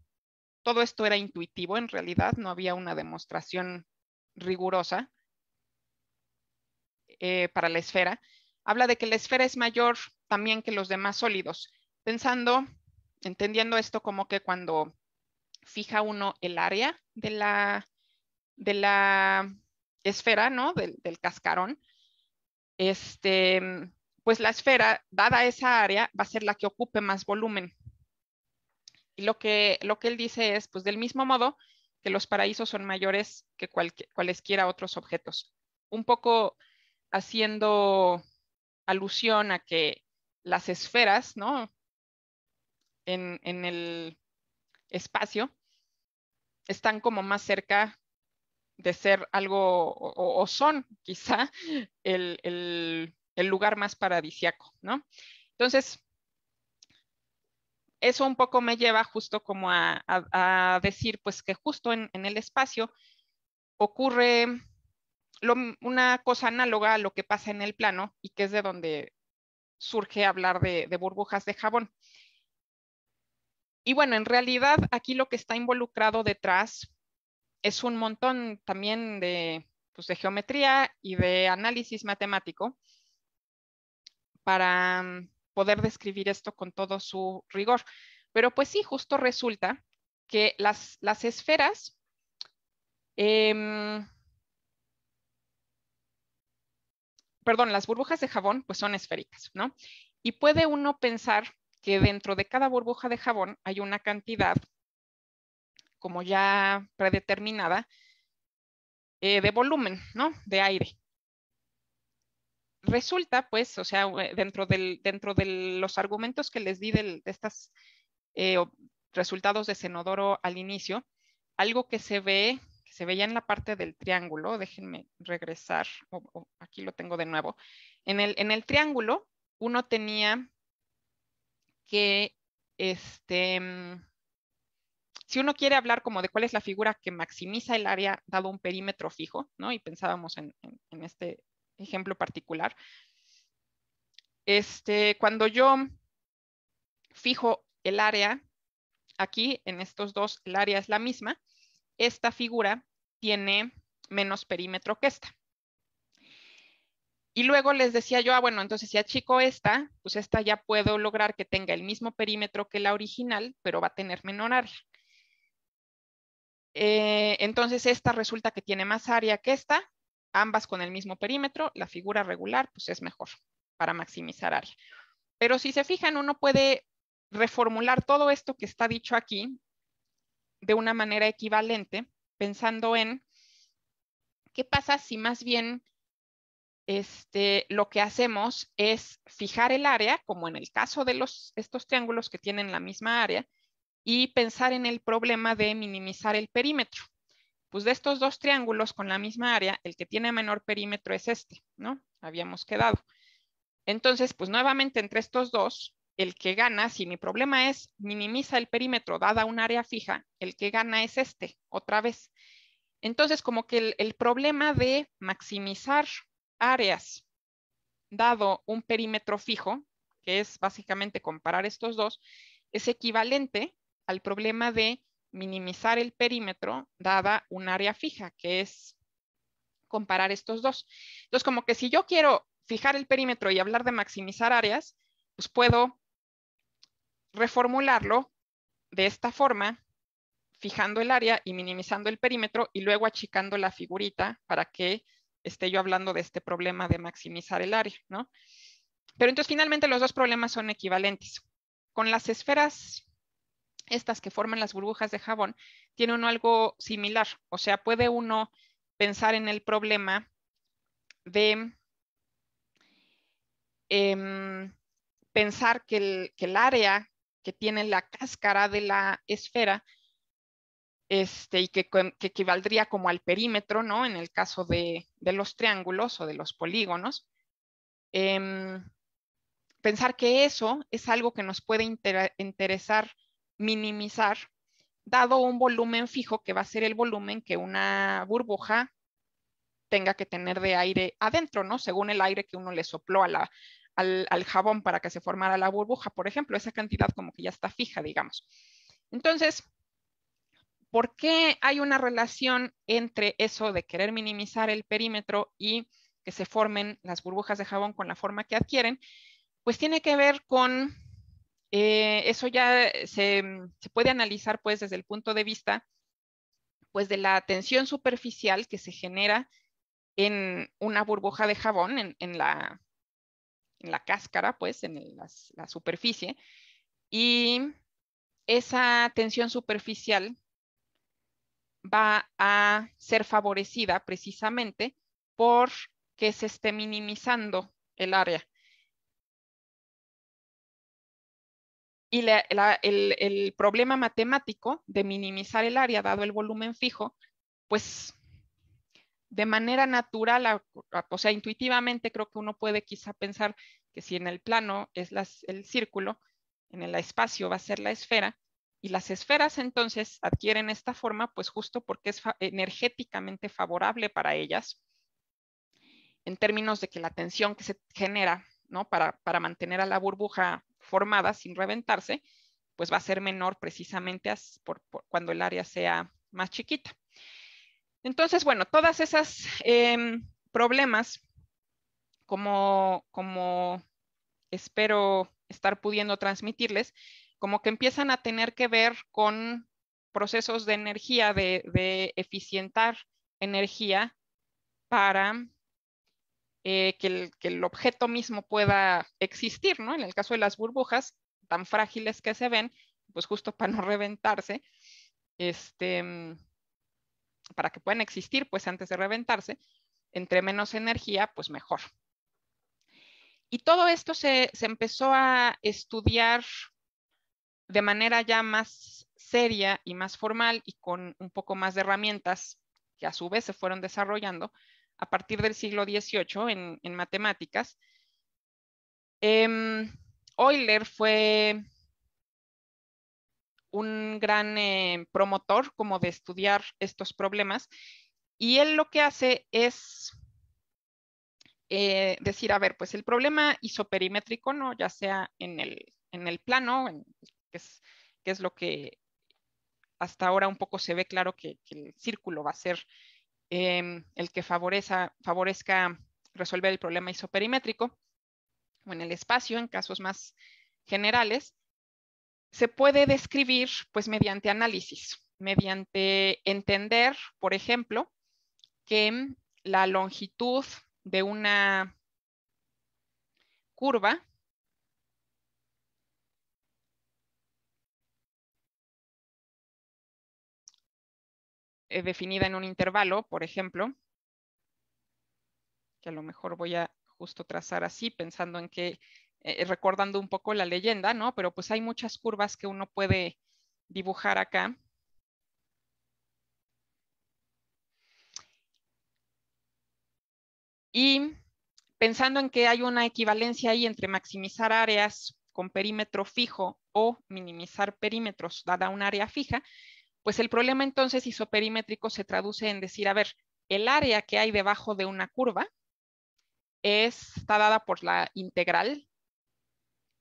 todo esto era intuitivo en realidad, no había una demostración rigurosa eh, para la esfera. Habla de que la esfera es mayor también que los demás sólidos, pensando, entendiendo esto como que cuando fija uno el área de la, de la esfera, ¿no? Del, cascarón, este, pues la esfera, dada esa área, va a ser la que ocupe más volumen y lo que, lo que él dice es, pues del mismo modo que los paraísos son mayores que cualesquiera otros objetos. Un poco haciendo alusión a que las esferas, ¿no? En, el espacio están como más cerca de ser algo o, son quizá el, el, lugar más paradisiaco, ¿no? Entonces, eso un poco me lleva justo como a, decir, pues que justo en, el espacio ocurre una cosa análoga a lo que pasa en el plano y que es de donde surge hablar de, burbujas de jabón. Y bueno, en realidad aquí lo que está involucrado detrás es un montón también de, pues, de geometría y de análisis matemático para poder describir esto con todo su rigor. Pero pues sí, justo resulta que las, esferas... Em, perdón, las burbujas de jabón pues son esféricas, ¿no? Y puede uno pensar que dentro de cada burbuja de jabón hay una cantidad como ya predeterminada eh, de volumen, ¿no? De aire resulta, pues, o sea, eh, dentro, del, dentro de los argumentos que les di de estos eh, resultados de senodoro al inicio, algo que se ve, que se veía en la parte del triángulo, déjenme regresar, aquí lo tengo de nuevo, en el, en el triángulo uno tenía que, este, mm, si uno quiere hablar como de cuál es la figura que maximiza el área dado un perímetro fijo, ¿no? Y pensábamos en este ejemplo particular. Este, cuando yo fijo el área, aquí en estos dos el área es la misma, esta figura tiene menos perímetro que esta. Y luego les decía yo, ah, bueno, entonces si achico esta, pues esta ya puedo lograr que tenga el mismo perímetro que la original, pero va a tener menor área. Eh, entonces esta resulta que tiene más área que esta, ambas con el mismo perímetro, la figura regular pues es mejor para maximizar área. Pero si se fijan, uno puede reformular todo esto que está dicho aquí de una manera equivalente, pensando en qué pasa si más bien este, lo que hacemos es fijar el área, como en el caso de los, estos triángulos que tienen la misma área, y pensar en el problema de minimizar el perímetro. Pues de estos dos triángulos con la misma área, el que tiene menor perímetro es este, ¿no? Habíamos quedado. Entonces, pues nuevamente entre estos dos, el que gana, si mi problema es minimiza el perímetro dada un área fija, el que gana es este, otra vez. Entonces, como que el, el problema de maximizar áreas dado un perímetro fijo, que es básicamente comparar estos dos, es equivalente al problema de minimizar el perímetro dada un área fija, que es comparar estos dos. Entonces, como que si yo quiero fijar el perímetro y hablar de maximizar áreas, pues puedo reformularlo de esta forma, fijando el área y minimizando el perímetro y luego achicando la figurita para que esté yo hablando de este problema de maximizar el área, ¿no? Pero entonces finalmente los dos problemas son equivalentes. Con las esferas estas que forman las burbujas de jabón, tienen algo similar. O sea, puede uno pensar en el problema de em, pensar que el, área que tiene la cáscara de la esfera este, y que, equivaldría como al perímetro, ¿no? En el caso de, los triángulos o de los polígonos, em, pensar que eso es algo que nos puede interesar minimizar, dado un volumen fijo que va a ser el volumen que una burbuja tenga que tener de aire adentro, ¿no? Según el aire que uno le sopló al, al, jabón para que se formara la burbuja, por ejemplo, esa cantidad como que ya está fija, digamos. Entonces, ¿por qué hay una relación entre eso de querer minimizar el perímetro y que se formen las burbujas de jabón con la forma que adquieren? Pues tiene que ver con eh, eso ya eh, mm, se, puede analizar pues desde el punto de vista pues de la tensión superficial que se genera en una burbuja de jabón, en, la, cáscara, pues, en la superficie. Y esa tensión superficial va a ser favorecida precisamente por que se esté minimizando el área y el, problema matemático de minimizar el área dado el volumen fijo, pues de manera natural, o sea, intuitivamente creo que uno puede quizá pensar que si en el plano es el círculo, en el espacio va a ser la esfera, y las esferas entonces adquieren esta forma, pues justo porque es energéticamente favorable para ellas, en términos de que la tensión que se genera ¿no? para mantener a la burbuja formada sin reventarse, pues va a ser menor precisamente cuando el área sea más chiquita. Entonces, bueno, todas esas em, problemas, como, como espero estar pudiendo transmitirles, como que empiezan a tener que ver con procesos de energía, de, de eficientar energía para eh, que, el, objeto mismo pueda existir, ¿no? En el caso de las burbujas, tan frágiles que se ven, pues justo para no reventarse, este, mm, para que puedan existir, pues antes de reventarse, entre menos energía, pues mejor. Y todo esto se empezó a estudiar de manera ya más seria y más formal y con un poco más de herramientas que a su vez se fueron desarrollando a partir del siglo XVIII en, matemáticas. Em, Euler fue un gran eh, promotor como de estudiar estos problemas y él lo que hace es eh, decir, a ver, pues el problema isoperimétrico, ¿no? ya sea en el, plano, que, es, lo que hasta ahora un poco se ve claro que el círculo va a ser Em, el que favorezca resolver el problema isoperimétrico o en el espacio, en casos más generales, se puede describir pues mediante análisis, mediante entender, por ejemplo, que la longitud de una curva Eh, definida en un intervalo, por ejemplo, que a lo mejor voy a justo trazar así, pensando en que, eh, eh, recordando un poco la leyenda, ¿no? Pero pues hay muchas curvas que uno puede dibujar acá. Y pensando en que hay una equivalencia ahí entre maximizar áreas con perímetro fijo o minimizar perímetros dada un área fija, pues el problema entonces isoperimétrico se traduce en decir, a ver, el área que hay debajo de una curva está dada por la integral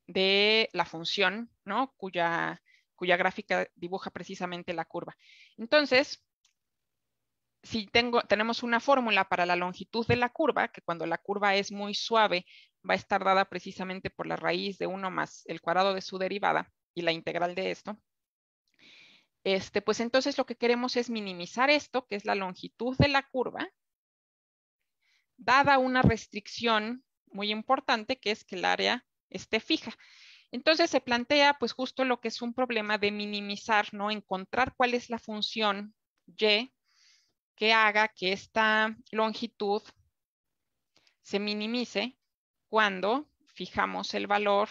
de la función, ¿no? Cuya, gráfica dibuja precisamente la curva. Entonces, si tengo, tenemos una fórmula para la longitud de la curva, que cuando la curva es muy suave va a estar dada precisamente por la raíz de 1 más el cuadrado de su derivada y la integral de esto, este, pues entonces lo que queremos es minimizar esto, que es la longitud de la curva, dada una restricción muy importante, que es que el área esté fija. Entonces se plantea pues justo lo que es un problema de minimizar, ¿no? Encontrar cuál es la función y que haga que esta longitud se minimice cuando fijamos el valor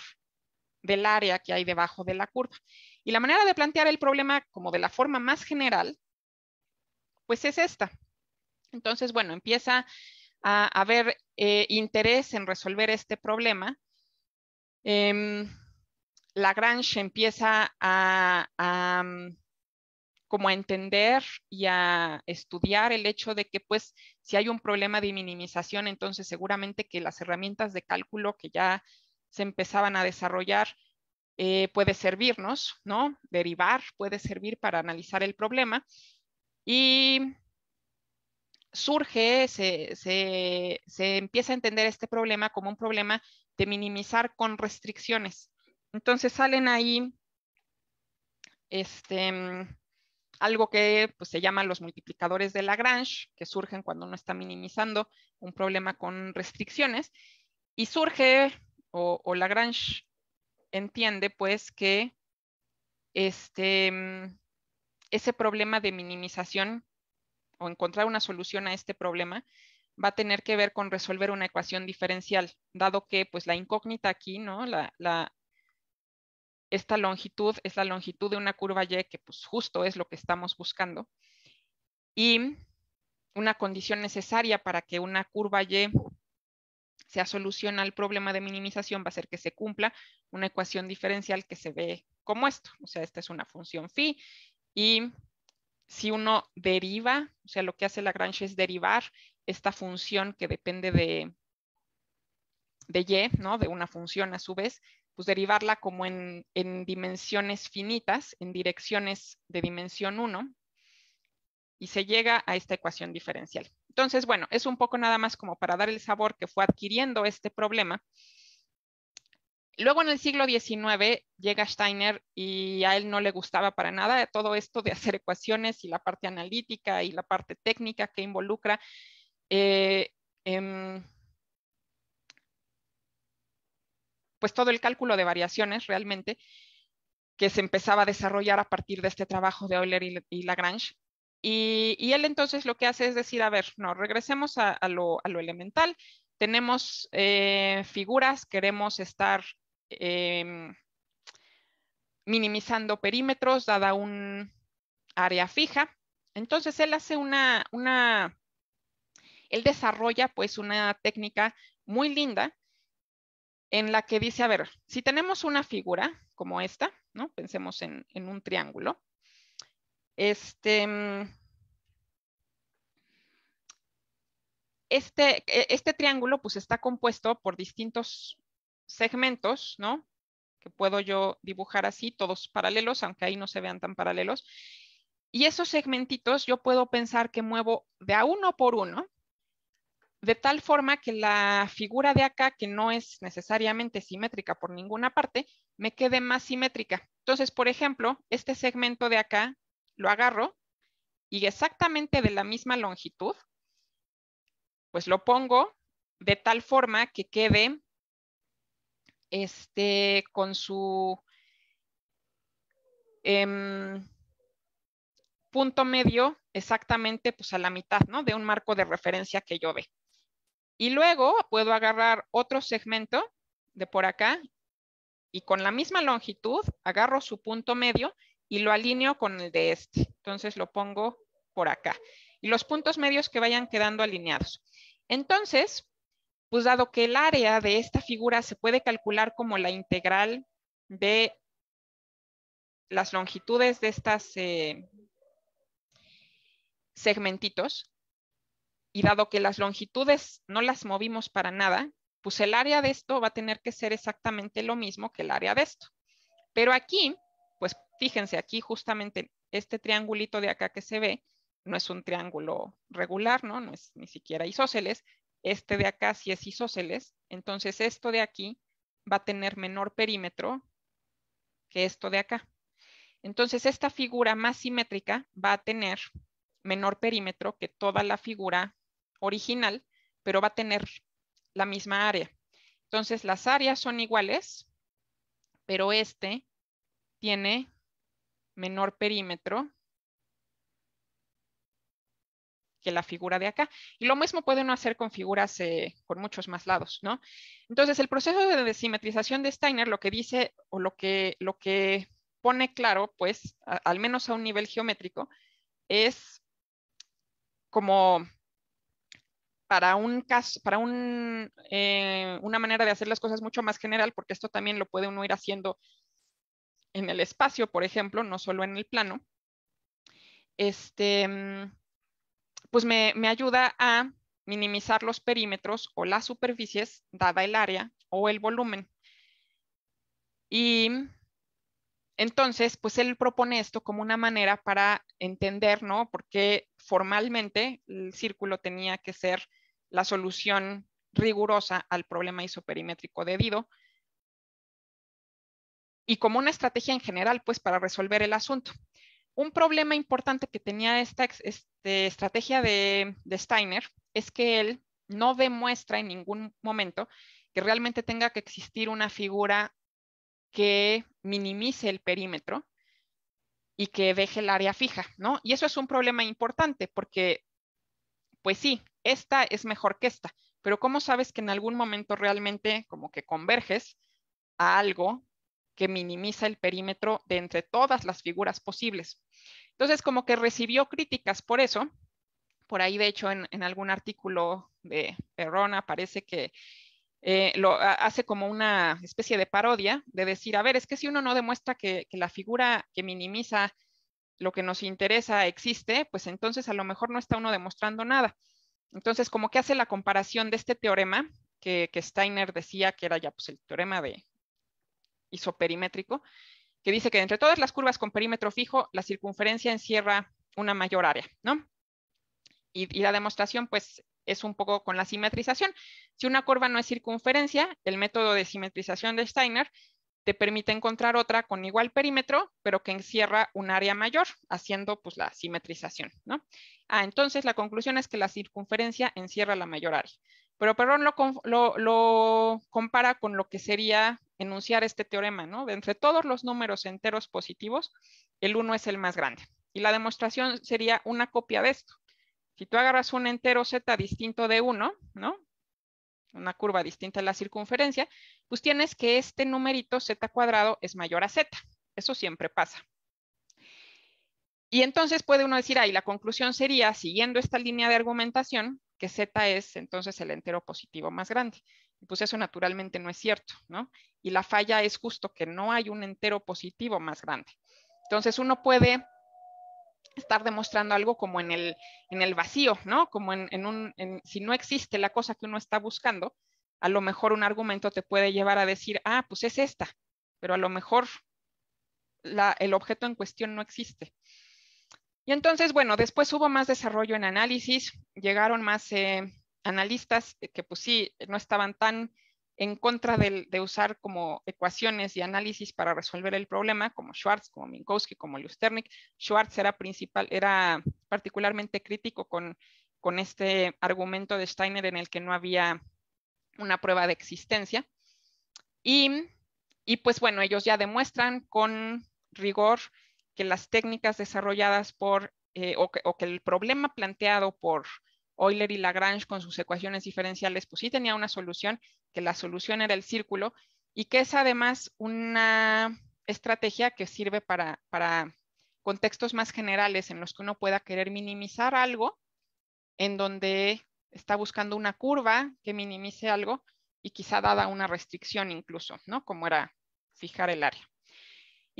del área que hay debajo de la curva. Y la manera de plantear el problema como de la forma más general, pues es esta. Entonces, bueno, empieza a haber eh, interés en resolver este problema. Em, la Lagrange empieza a, mm, como a entender y a estudiar el hecho de que pues si hay un problema de minimización, entonces seguramente que las herramientas de cálculo que ya se empezaban a desarrollar eh, puede servirnos, ¿no? Derivar puede servir para analizar el problema. Y surge, se, se, se, empieza a entender este problema como un problema de minimizar con restricciones. Entonces salen ahí este, mm, algo que pues, se llama los multiplicadores de Lagrange, que surgen cuando uno está minimizando un problema con restricciones, y surge, o, o Lagrange entiende pues que este, mm, ese problema de minimización o encontrar una solución a este problema va a tener que ver con resolver una ecuación diferencial, dado que pues la incógnita aquí, ¿no? La, esta longitud es la longitud de una curva Y, que pues justo es lo que estamos buscando. Y una condición necesaria para que una curva Y sea solución al problema de minimización va a ser que se cumpla una ecuación diferencial que se ve como esto. O sea, esta es una función phi y si uno deriva, o sea, lo que hace Lagrange es derivar esta función que depende de, de y, ¿no? De una función a su vez, pues derivarla como en, en dimensiones finitas, en direcciones de dimensión 1, y se llega a esta ecuación diferencial. Entonces, bueno, es un poco nada más como para dar el sabor que fue adquiriendo este problema. Luego en el siglo XIX llega Steiner y a él no le gustaba para nada todo esto de hacer ecuaciones y la parte analítica y la parte técnica que involucra. Eh, em, pues todo el cálculo de variaciones realmente que se empezaba a desarrollar a partir de este trabajo de Euler y Lagrange y, él entonces lo que hace es decir, a ver, no, regresemos a, lo, elemental. Tenemos eh, figuras, queremos estar em, minimizando perímetros dada un área fija. Entonces él hace una, él desarrolla pues una técnica muy linda en la que dice, a ver, si tenemos una figura como esta, ¿no? Pensemos en un triángulo este, mm, este, e, este, triángulo pues está compuesto por distintos segmentos, ¿no? Que puedo yo dibujar así, todos paralelos, aunque ahí no se vean tan paralelos. Y esos segmentitos yo puedo pensar que muevo de a uno por uno, de tal forma que la figura de acá, que no es necesariamente simétrica por ninguna parte, me quede más simétrica. Entonces, por ejemplo, este segmento de acá lo agarro y exactamente de la misma longitud, pues lo pongo de tal forma que quede este, con su em, punto medio exactamente pues a la mitad, ¿no? De un marco de referencia que yo ve. Y luego puedo agarrar otro segmento de por acá y con la misma longitud agarro su punto medio y lo alineo con el de este. Entonces lo pongo por acá. Y los puntos medios que vayan quedando alineados. Entonces, pues dado que el área de esta figura se puede calcular como la integral de las longitudes de estas eh, segmentitos, y dado que las longitudes no las movimos para nada, pues el área de esto va a tener que ser exactamente lo mismo que el área de esto. Pero aquí pues fíjense aquí justamente este triangulito de acá que se ve, no es un triángulo regular, ¿no? No es ni siquiera isósceles. Este de acá sí es isósceles. Entonces esto de aquí va a tener menor perímetro que esto de acá. Entonces esta figura más simétrica va a tener menor perímetro que toda la figura original, pero va a tener la misma área. Entonces las áreas son iguales, pero este tiene menor perímetro que la figura de acá. Y lo mismo puede uno hacer con figuras por eh, con muchos más lados, ¿no? Entonces, el proceso de desimetrización de Steiner lo que dice o lo que, lo que pone claro, pues, al menos a un nivel geométrico, es como para un caso, para un, eh, una manera de hacer las cosas mucho más general, porque esto también lo puede uno ir haciendo en el espacio, por ejemplo, no solo en el plano, este, mm, pues me, ayuda a minimizar los perímetros o las superficies dada el área o el volumen. Y entonces, pues él propone esto como una manera para entender, ¿no? Porque formalmente el círculo tenía que ser la solución rigurosa al problema isoperimétrico debido Dido, y como una estrategia en general, pues para resolver el asunto. Un problema importante que tenía esta este, estrategia de, Steiner es que él no demuestra en ningún momento que realmente tenga que existir una figura que minimice el perímetro y que deje el área fija, ¿no? Y eso es un problema importante porque, pues sí, esta es mejor que esta, pero ¿cómo sabes que en algún momento realmente como que converges a algo que minimiza el perímetro de entre todas las figuras posibles. Entonces, como que recibió críticas por eso. Por ahí, de hecho, en, algún artículo de Perrona parece que eh, lo hace como una especie de parodia de decir, a ver, es que si uno no demuestra que, la figura que minimiza lo que nos interesa existe, pues entonces a lo mejor no está uno demostrando nada. Entonces, como que hace la comparación de este teorema que, que Steiner decía que era ya pues, el teorema de, isoperimétrico, que dice que entre todas las curvas con perímetro fijo, la circunferencia encierra una mayor área, ¿no? Y, la demostración, pues, es un poco con la simetrización. Si una curva no es circunferencia, el método de simetrización de Steiner te permite encontrar otra con igual perímetro, pero que encierra un área mayor, haciendo pues la simetrización, ¿no? Ah, entonces la conclusión es que la circunferencia encierra la mayor área. Pero perdón lo, compara con lo que sería enunciar este teorema, ¿no? De entre todos los números enteros positivos, el 1 es el más grande. Y la demostración sería una copia de esto. Si tú agarras un entero z distinto de 1, ¿no? Una curva distinta a la circunferencia, pues tienes que este numerito z cuadrado es mayor a z. Eso siempre pasa. Y entonces puede uno decir, ahí la conclusión sería, siguiendo esta línea de argumentación, que Z es entonces el entero positivo más grande. pues eso naturalmente no es cierto, ¿no? Y la falla es justo que no hay un entero positivo más grande. Entonces uno puede estar demostrando algo como en el, vacío, ¿no? Como en, un, si no existe la cosa que uno está buscando, a lo mejor un argumento te puede llevar a decir, ah, pues es esta, pero a lo mejor el objeto en cuestión no existe. Y entonces, bueno, después hubo más desarrollo en análisis, llegaron más eh, analistas eh, que pues sí, no estaban tan en contra de, usar como ecuaciones y análisis para resolver el problema, como Schwartz, como Minkowski, como Lusternik. Schwartz era, principal, era particularmente crítico con, con este argumento de Steiner en el que no había una prueba de existencia. Y, y pues bueno, ellos ya demuestran con rigor que las técnicas desarrolladas por, eh, o, que, el problema planteado por Euler y Lagrange con sus ecuaciones diferenciales, pues sí tenía una solución, que la solución era el círculo, y que es además una estrategia que sirve para, para contextos más generales en los que uno pueda querer minimizar algo, en donde está buscando una curva que minimice algo y quizá dada una restricción incluso, ¿no? Como era fijar el área.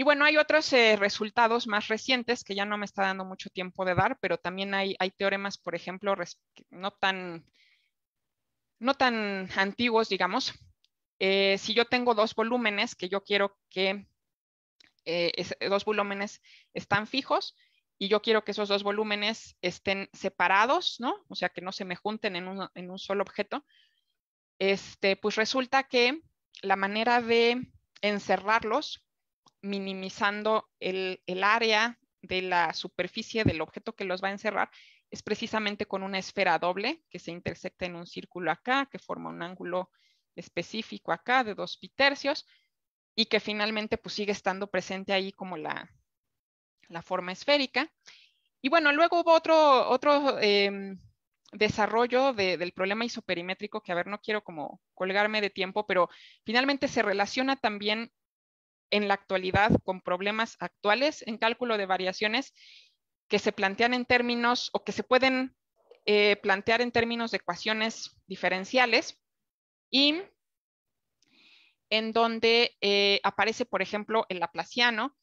Y bueno, hay otros eh, resultados más recientes que ya no me está dando mucho tiempo de dar, pero también hay, hay teoremas, por ejemplo, no tan, no tan antiguos, digamos. Eh, si yo tengo dos volúmenes que yo quiero que, eh, dos volúmenes están fijos y yo quiero que esos dos volúmenes estén separados, ¿no? O sea, que no se me junten en un, en un solo objeto. Este, pues resulta que la manera de encerrarlos minimizando el, área de la superficie del objeto que los va a encerrar es precisamente con una esfera doble que se intersecta en un círculo acá, que forma un ángulo específico acá de dos tercios y que finalmente pues sigue estando presente ahí como la, forma esférica. Y bueno, luego hubo otro, otro em, desarrollo del problema isoperimétrico que, a ver, no quiero como colgarme de tiempo, pero finalmente se relaciona también en la actualidad con problemas actuales en cálculo de variaciones que se plantean en términos o que se pueden eh, plantear en términos de ecuaciones diferenciales y en donde eh, aparece, por ejemplo, el laplaciano.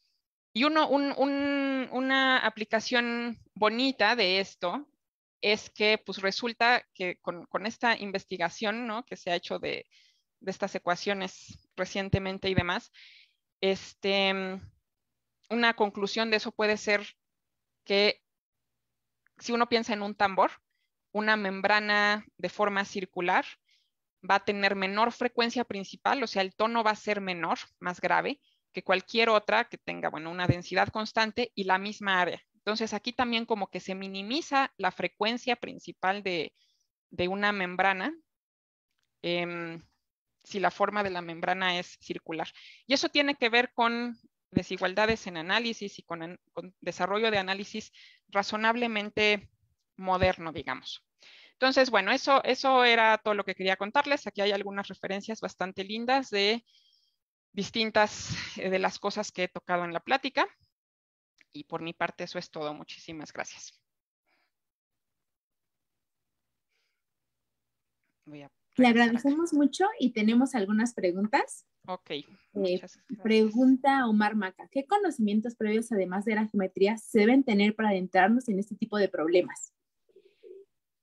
Y uno, una aplicación bonita de esto es que pues resulta que con, esta investigación que se ha hecho de estas ecuaciones recientemente y demás, este, mm, una conclusión de eso puede ser que si uno piensa en un tambor, una membrana de forma circular va a tener menor frecuencia principal, o sea, el tono va a ser menor, más grave, que cualquier otra que tenga, bueno, una densidad constante y la misma área. Entonces, aquí también como que se minimiza la frecuencia principal de, de una membrana. Em, si la forma de la membrana es circular. Y eso tiene que ver con desigualdades en análisis y con, desarrollo de análisis razonablemente moderno, digamos. Entonces, bueno, eso, eso era todo lo que quería contarles. Aquí hay algunas referencias bastante lindas de distintas eh, de las cosas que he tocado en la plática. Y por mi parte, eso es todo. Muchísimas gracias. Voy a le agradecemos mucho y tenemos algunas preguntas. Ok. Eh, pregunta Omar Maca, ¿qué conocimientos previos, además de la geometría, se deben tener para adentrarnos en este tipo de problemas?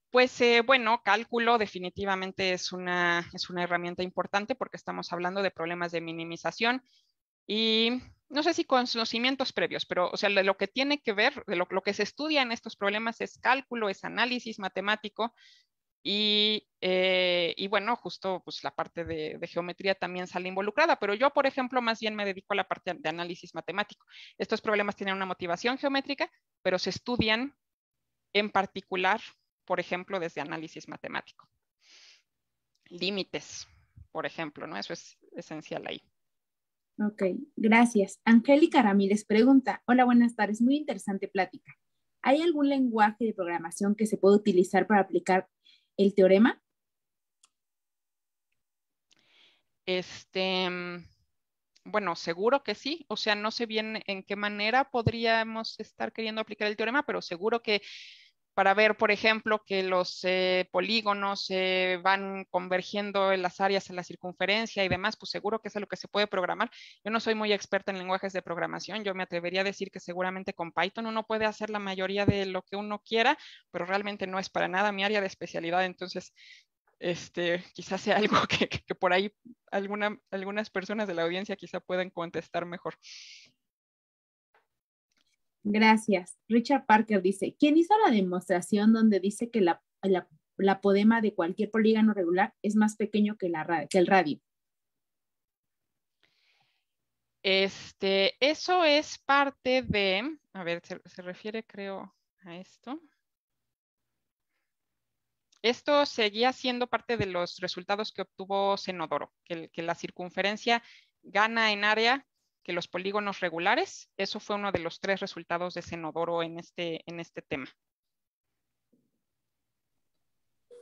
Pues eh, bueno, cálculo definitivamente es una, es una herramienta importante porque estamos hablando de problemas de minimización y no sé si conocimientos previos, pero o sea, lo que tiene que ver, lo que se estudia en estos problemas es cálculo, es análisis matemático, eh, y, bueno, justo pues la parte de, geometría también sale involucrada, pero yo, por ejemplo, más bien me dedico a la parte de análisis matemático. Estos problemas tienen una motivación geométrica, pero se estudian en particular, por ejemplo, desde análisis matemático. Límites, por ejemplo, ¿no? Eso es esencial ahí. Ok, gracias. Angélica Ramírez pregunta, hola, buenas tardes, muy interesante plática. ¿Hay algún lenguaje de programación que se pueda utilizar para aplicar el teorema? Este, mm, bueno, seguro que sí. O sea, no sé bien en qué manera podríamos estar queriendo aplicar el teorema, pero seguro que para ver, por ejemplo, que los eh, polígonos eh, van convergiendo en las áreas en la circunferencia y demás, pues seguro que es lo que se puede programar. Yo no soy muy experta en lenguajes de programación, yo me atrevería a decir que seguramente con Python uno puede hacer la mayoría de lo que uno quiera, pero realmente no es para nada mi área de especialidad, entonces este, quizás sea algo que, por ahí algunas personas de la audiencia quizá puedan contestar mejor. Gracias. Richard Parker dice, ¿Quién hizo la demostración donde dice que la, la, podema de cualquier polígono regular es más pequeño que, la, que el radio? Este, eso es parte de, a ver, se, refiere creo a esto. Esto seguía siendo parte de los resultados que obtuvo Senodoro, que la circunferencia gana en área que los polígonos regulares. Eso fue uno de los tres resultados de Senodoro en este, en este tema.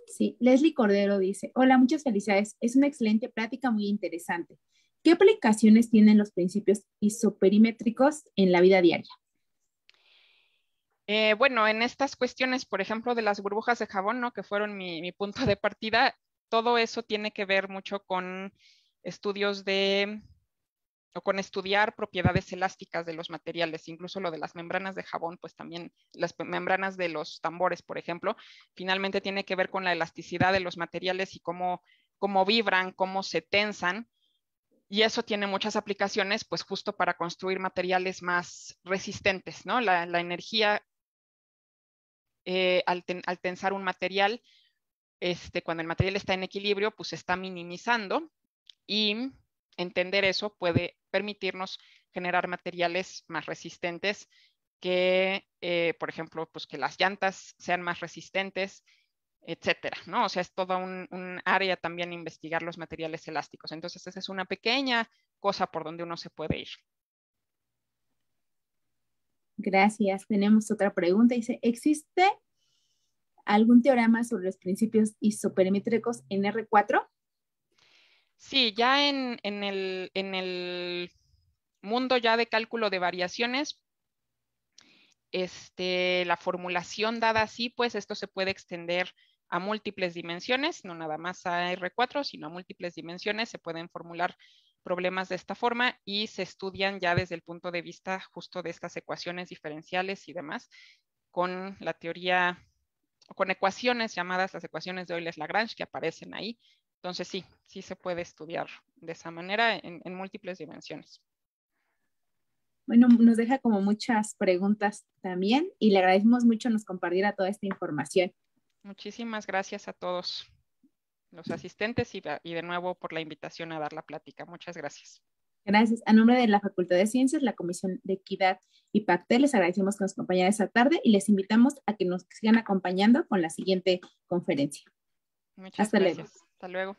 Sí, Leslie Cordero dice, hola, muchas felicidades. Es una excelente práctica, muy interesante. ¿Qué aplicaciones tienen los principios isoperimétricos en la vida diaria? Eh, bueno, en estas cuestiones, por ejemplo, de las burbujas de jabón, ¿no? que fueron mi punto de partida, todo eso tiene que ver mucho con estudios de o con estudiar propiedades elásticas de los materiales, incluso lo de las membranas de jabón, pues también las membranas de los tambores, por ejemplo, finalmente tiene que ver con la elasticidad de los materiales y cómo, cómo vibran, cómo se tensan. Y eso tiene muchas aplicaciones, pues justo para construir materiales más resistentes, ¿no? La, energía eh, al, tensar un material, este, cuando el material está en equilibrio, pues se está minimizando y entender eso puede permitirnos generar materiales más resistentes que, eh, por ejemplo, pues que las llantas sean más resistentes, etcétera, ¿no? O sea, es toda un, área también investigar los materiales elásticos. Entonces, esa es una pequeña cosa por donde uno se puede ir. Gracias. Tenemos otra pregunta. Dice, ¿existe algún teorema sobre los principios isoperimétricos en R4? Sí, ya en, el, mundo ya de cálculo de variaciones, este, la formulación dada así, pues esto se puede extender a múltiples dimensiones, no nada más a R4, sino a múltiples dimensiones, se pueden formular problemas de esta forma y se estudian ya desde el punto de vista justo de estas ecuaciones diferenciales y demás con la teoría, con ecuaciones llamadas las ecuaciones de Euler-Lagrange que aparecen ahí entonces sí, sí se puede estudiar de esa manera en, múltiples dimensiones. Bueno, nos deja como muchas preguntas también y le agradecemos mucho nos compartiera toda esta información. Muchísimas gracias a todos los asistentes y, de nuevo por la invitación a dar la plática. Muchas gracias. Gracias. A nombre de la Facultad de Ciencias, la Comisión de Equidad y PACTE, les agradecemos que nos acompañen esta tarde y les invitamos a que nos sigan acompañando con la siguiente conferencia. Muchas Hasta gracias. luego. Hasta luego.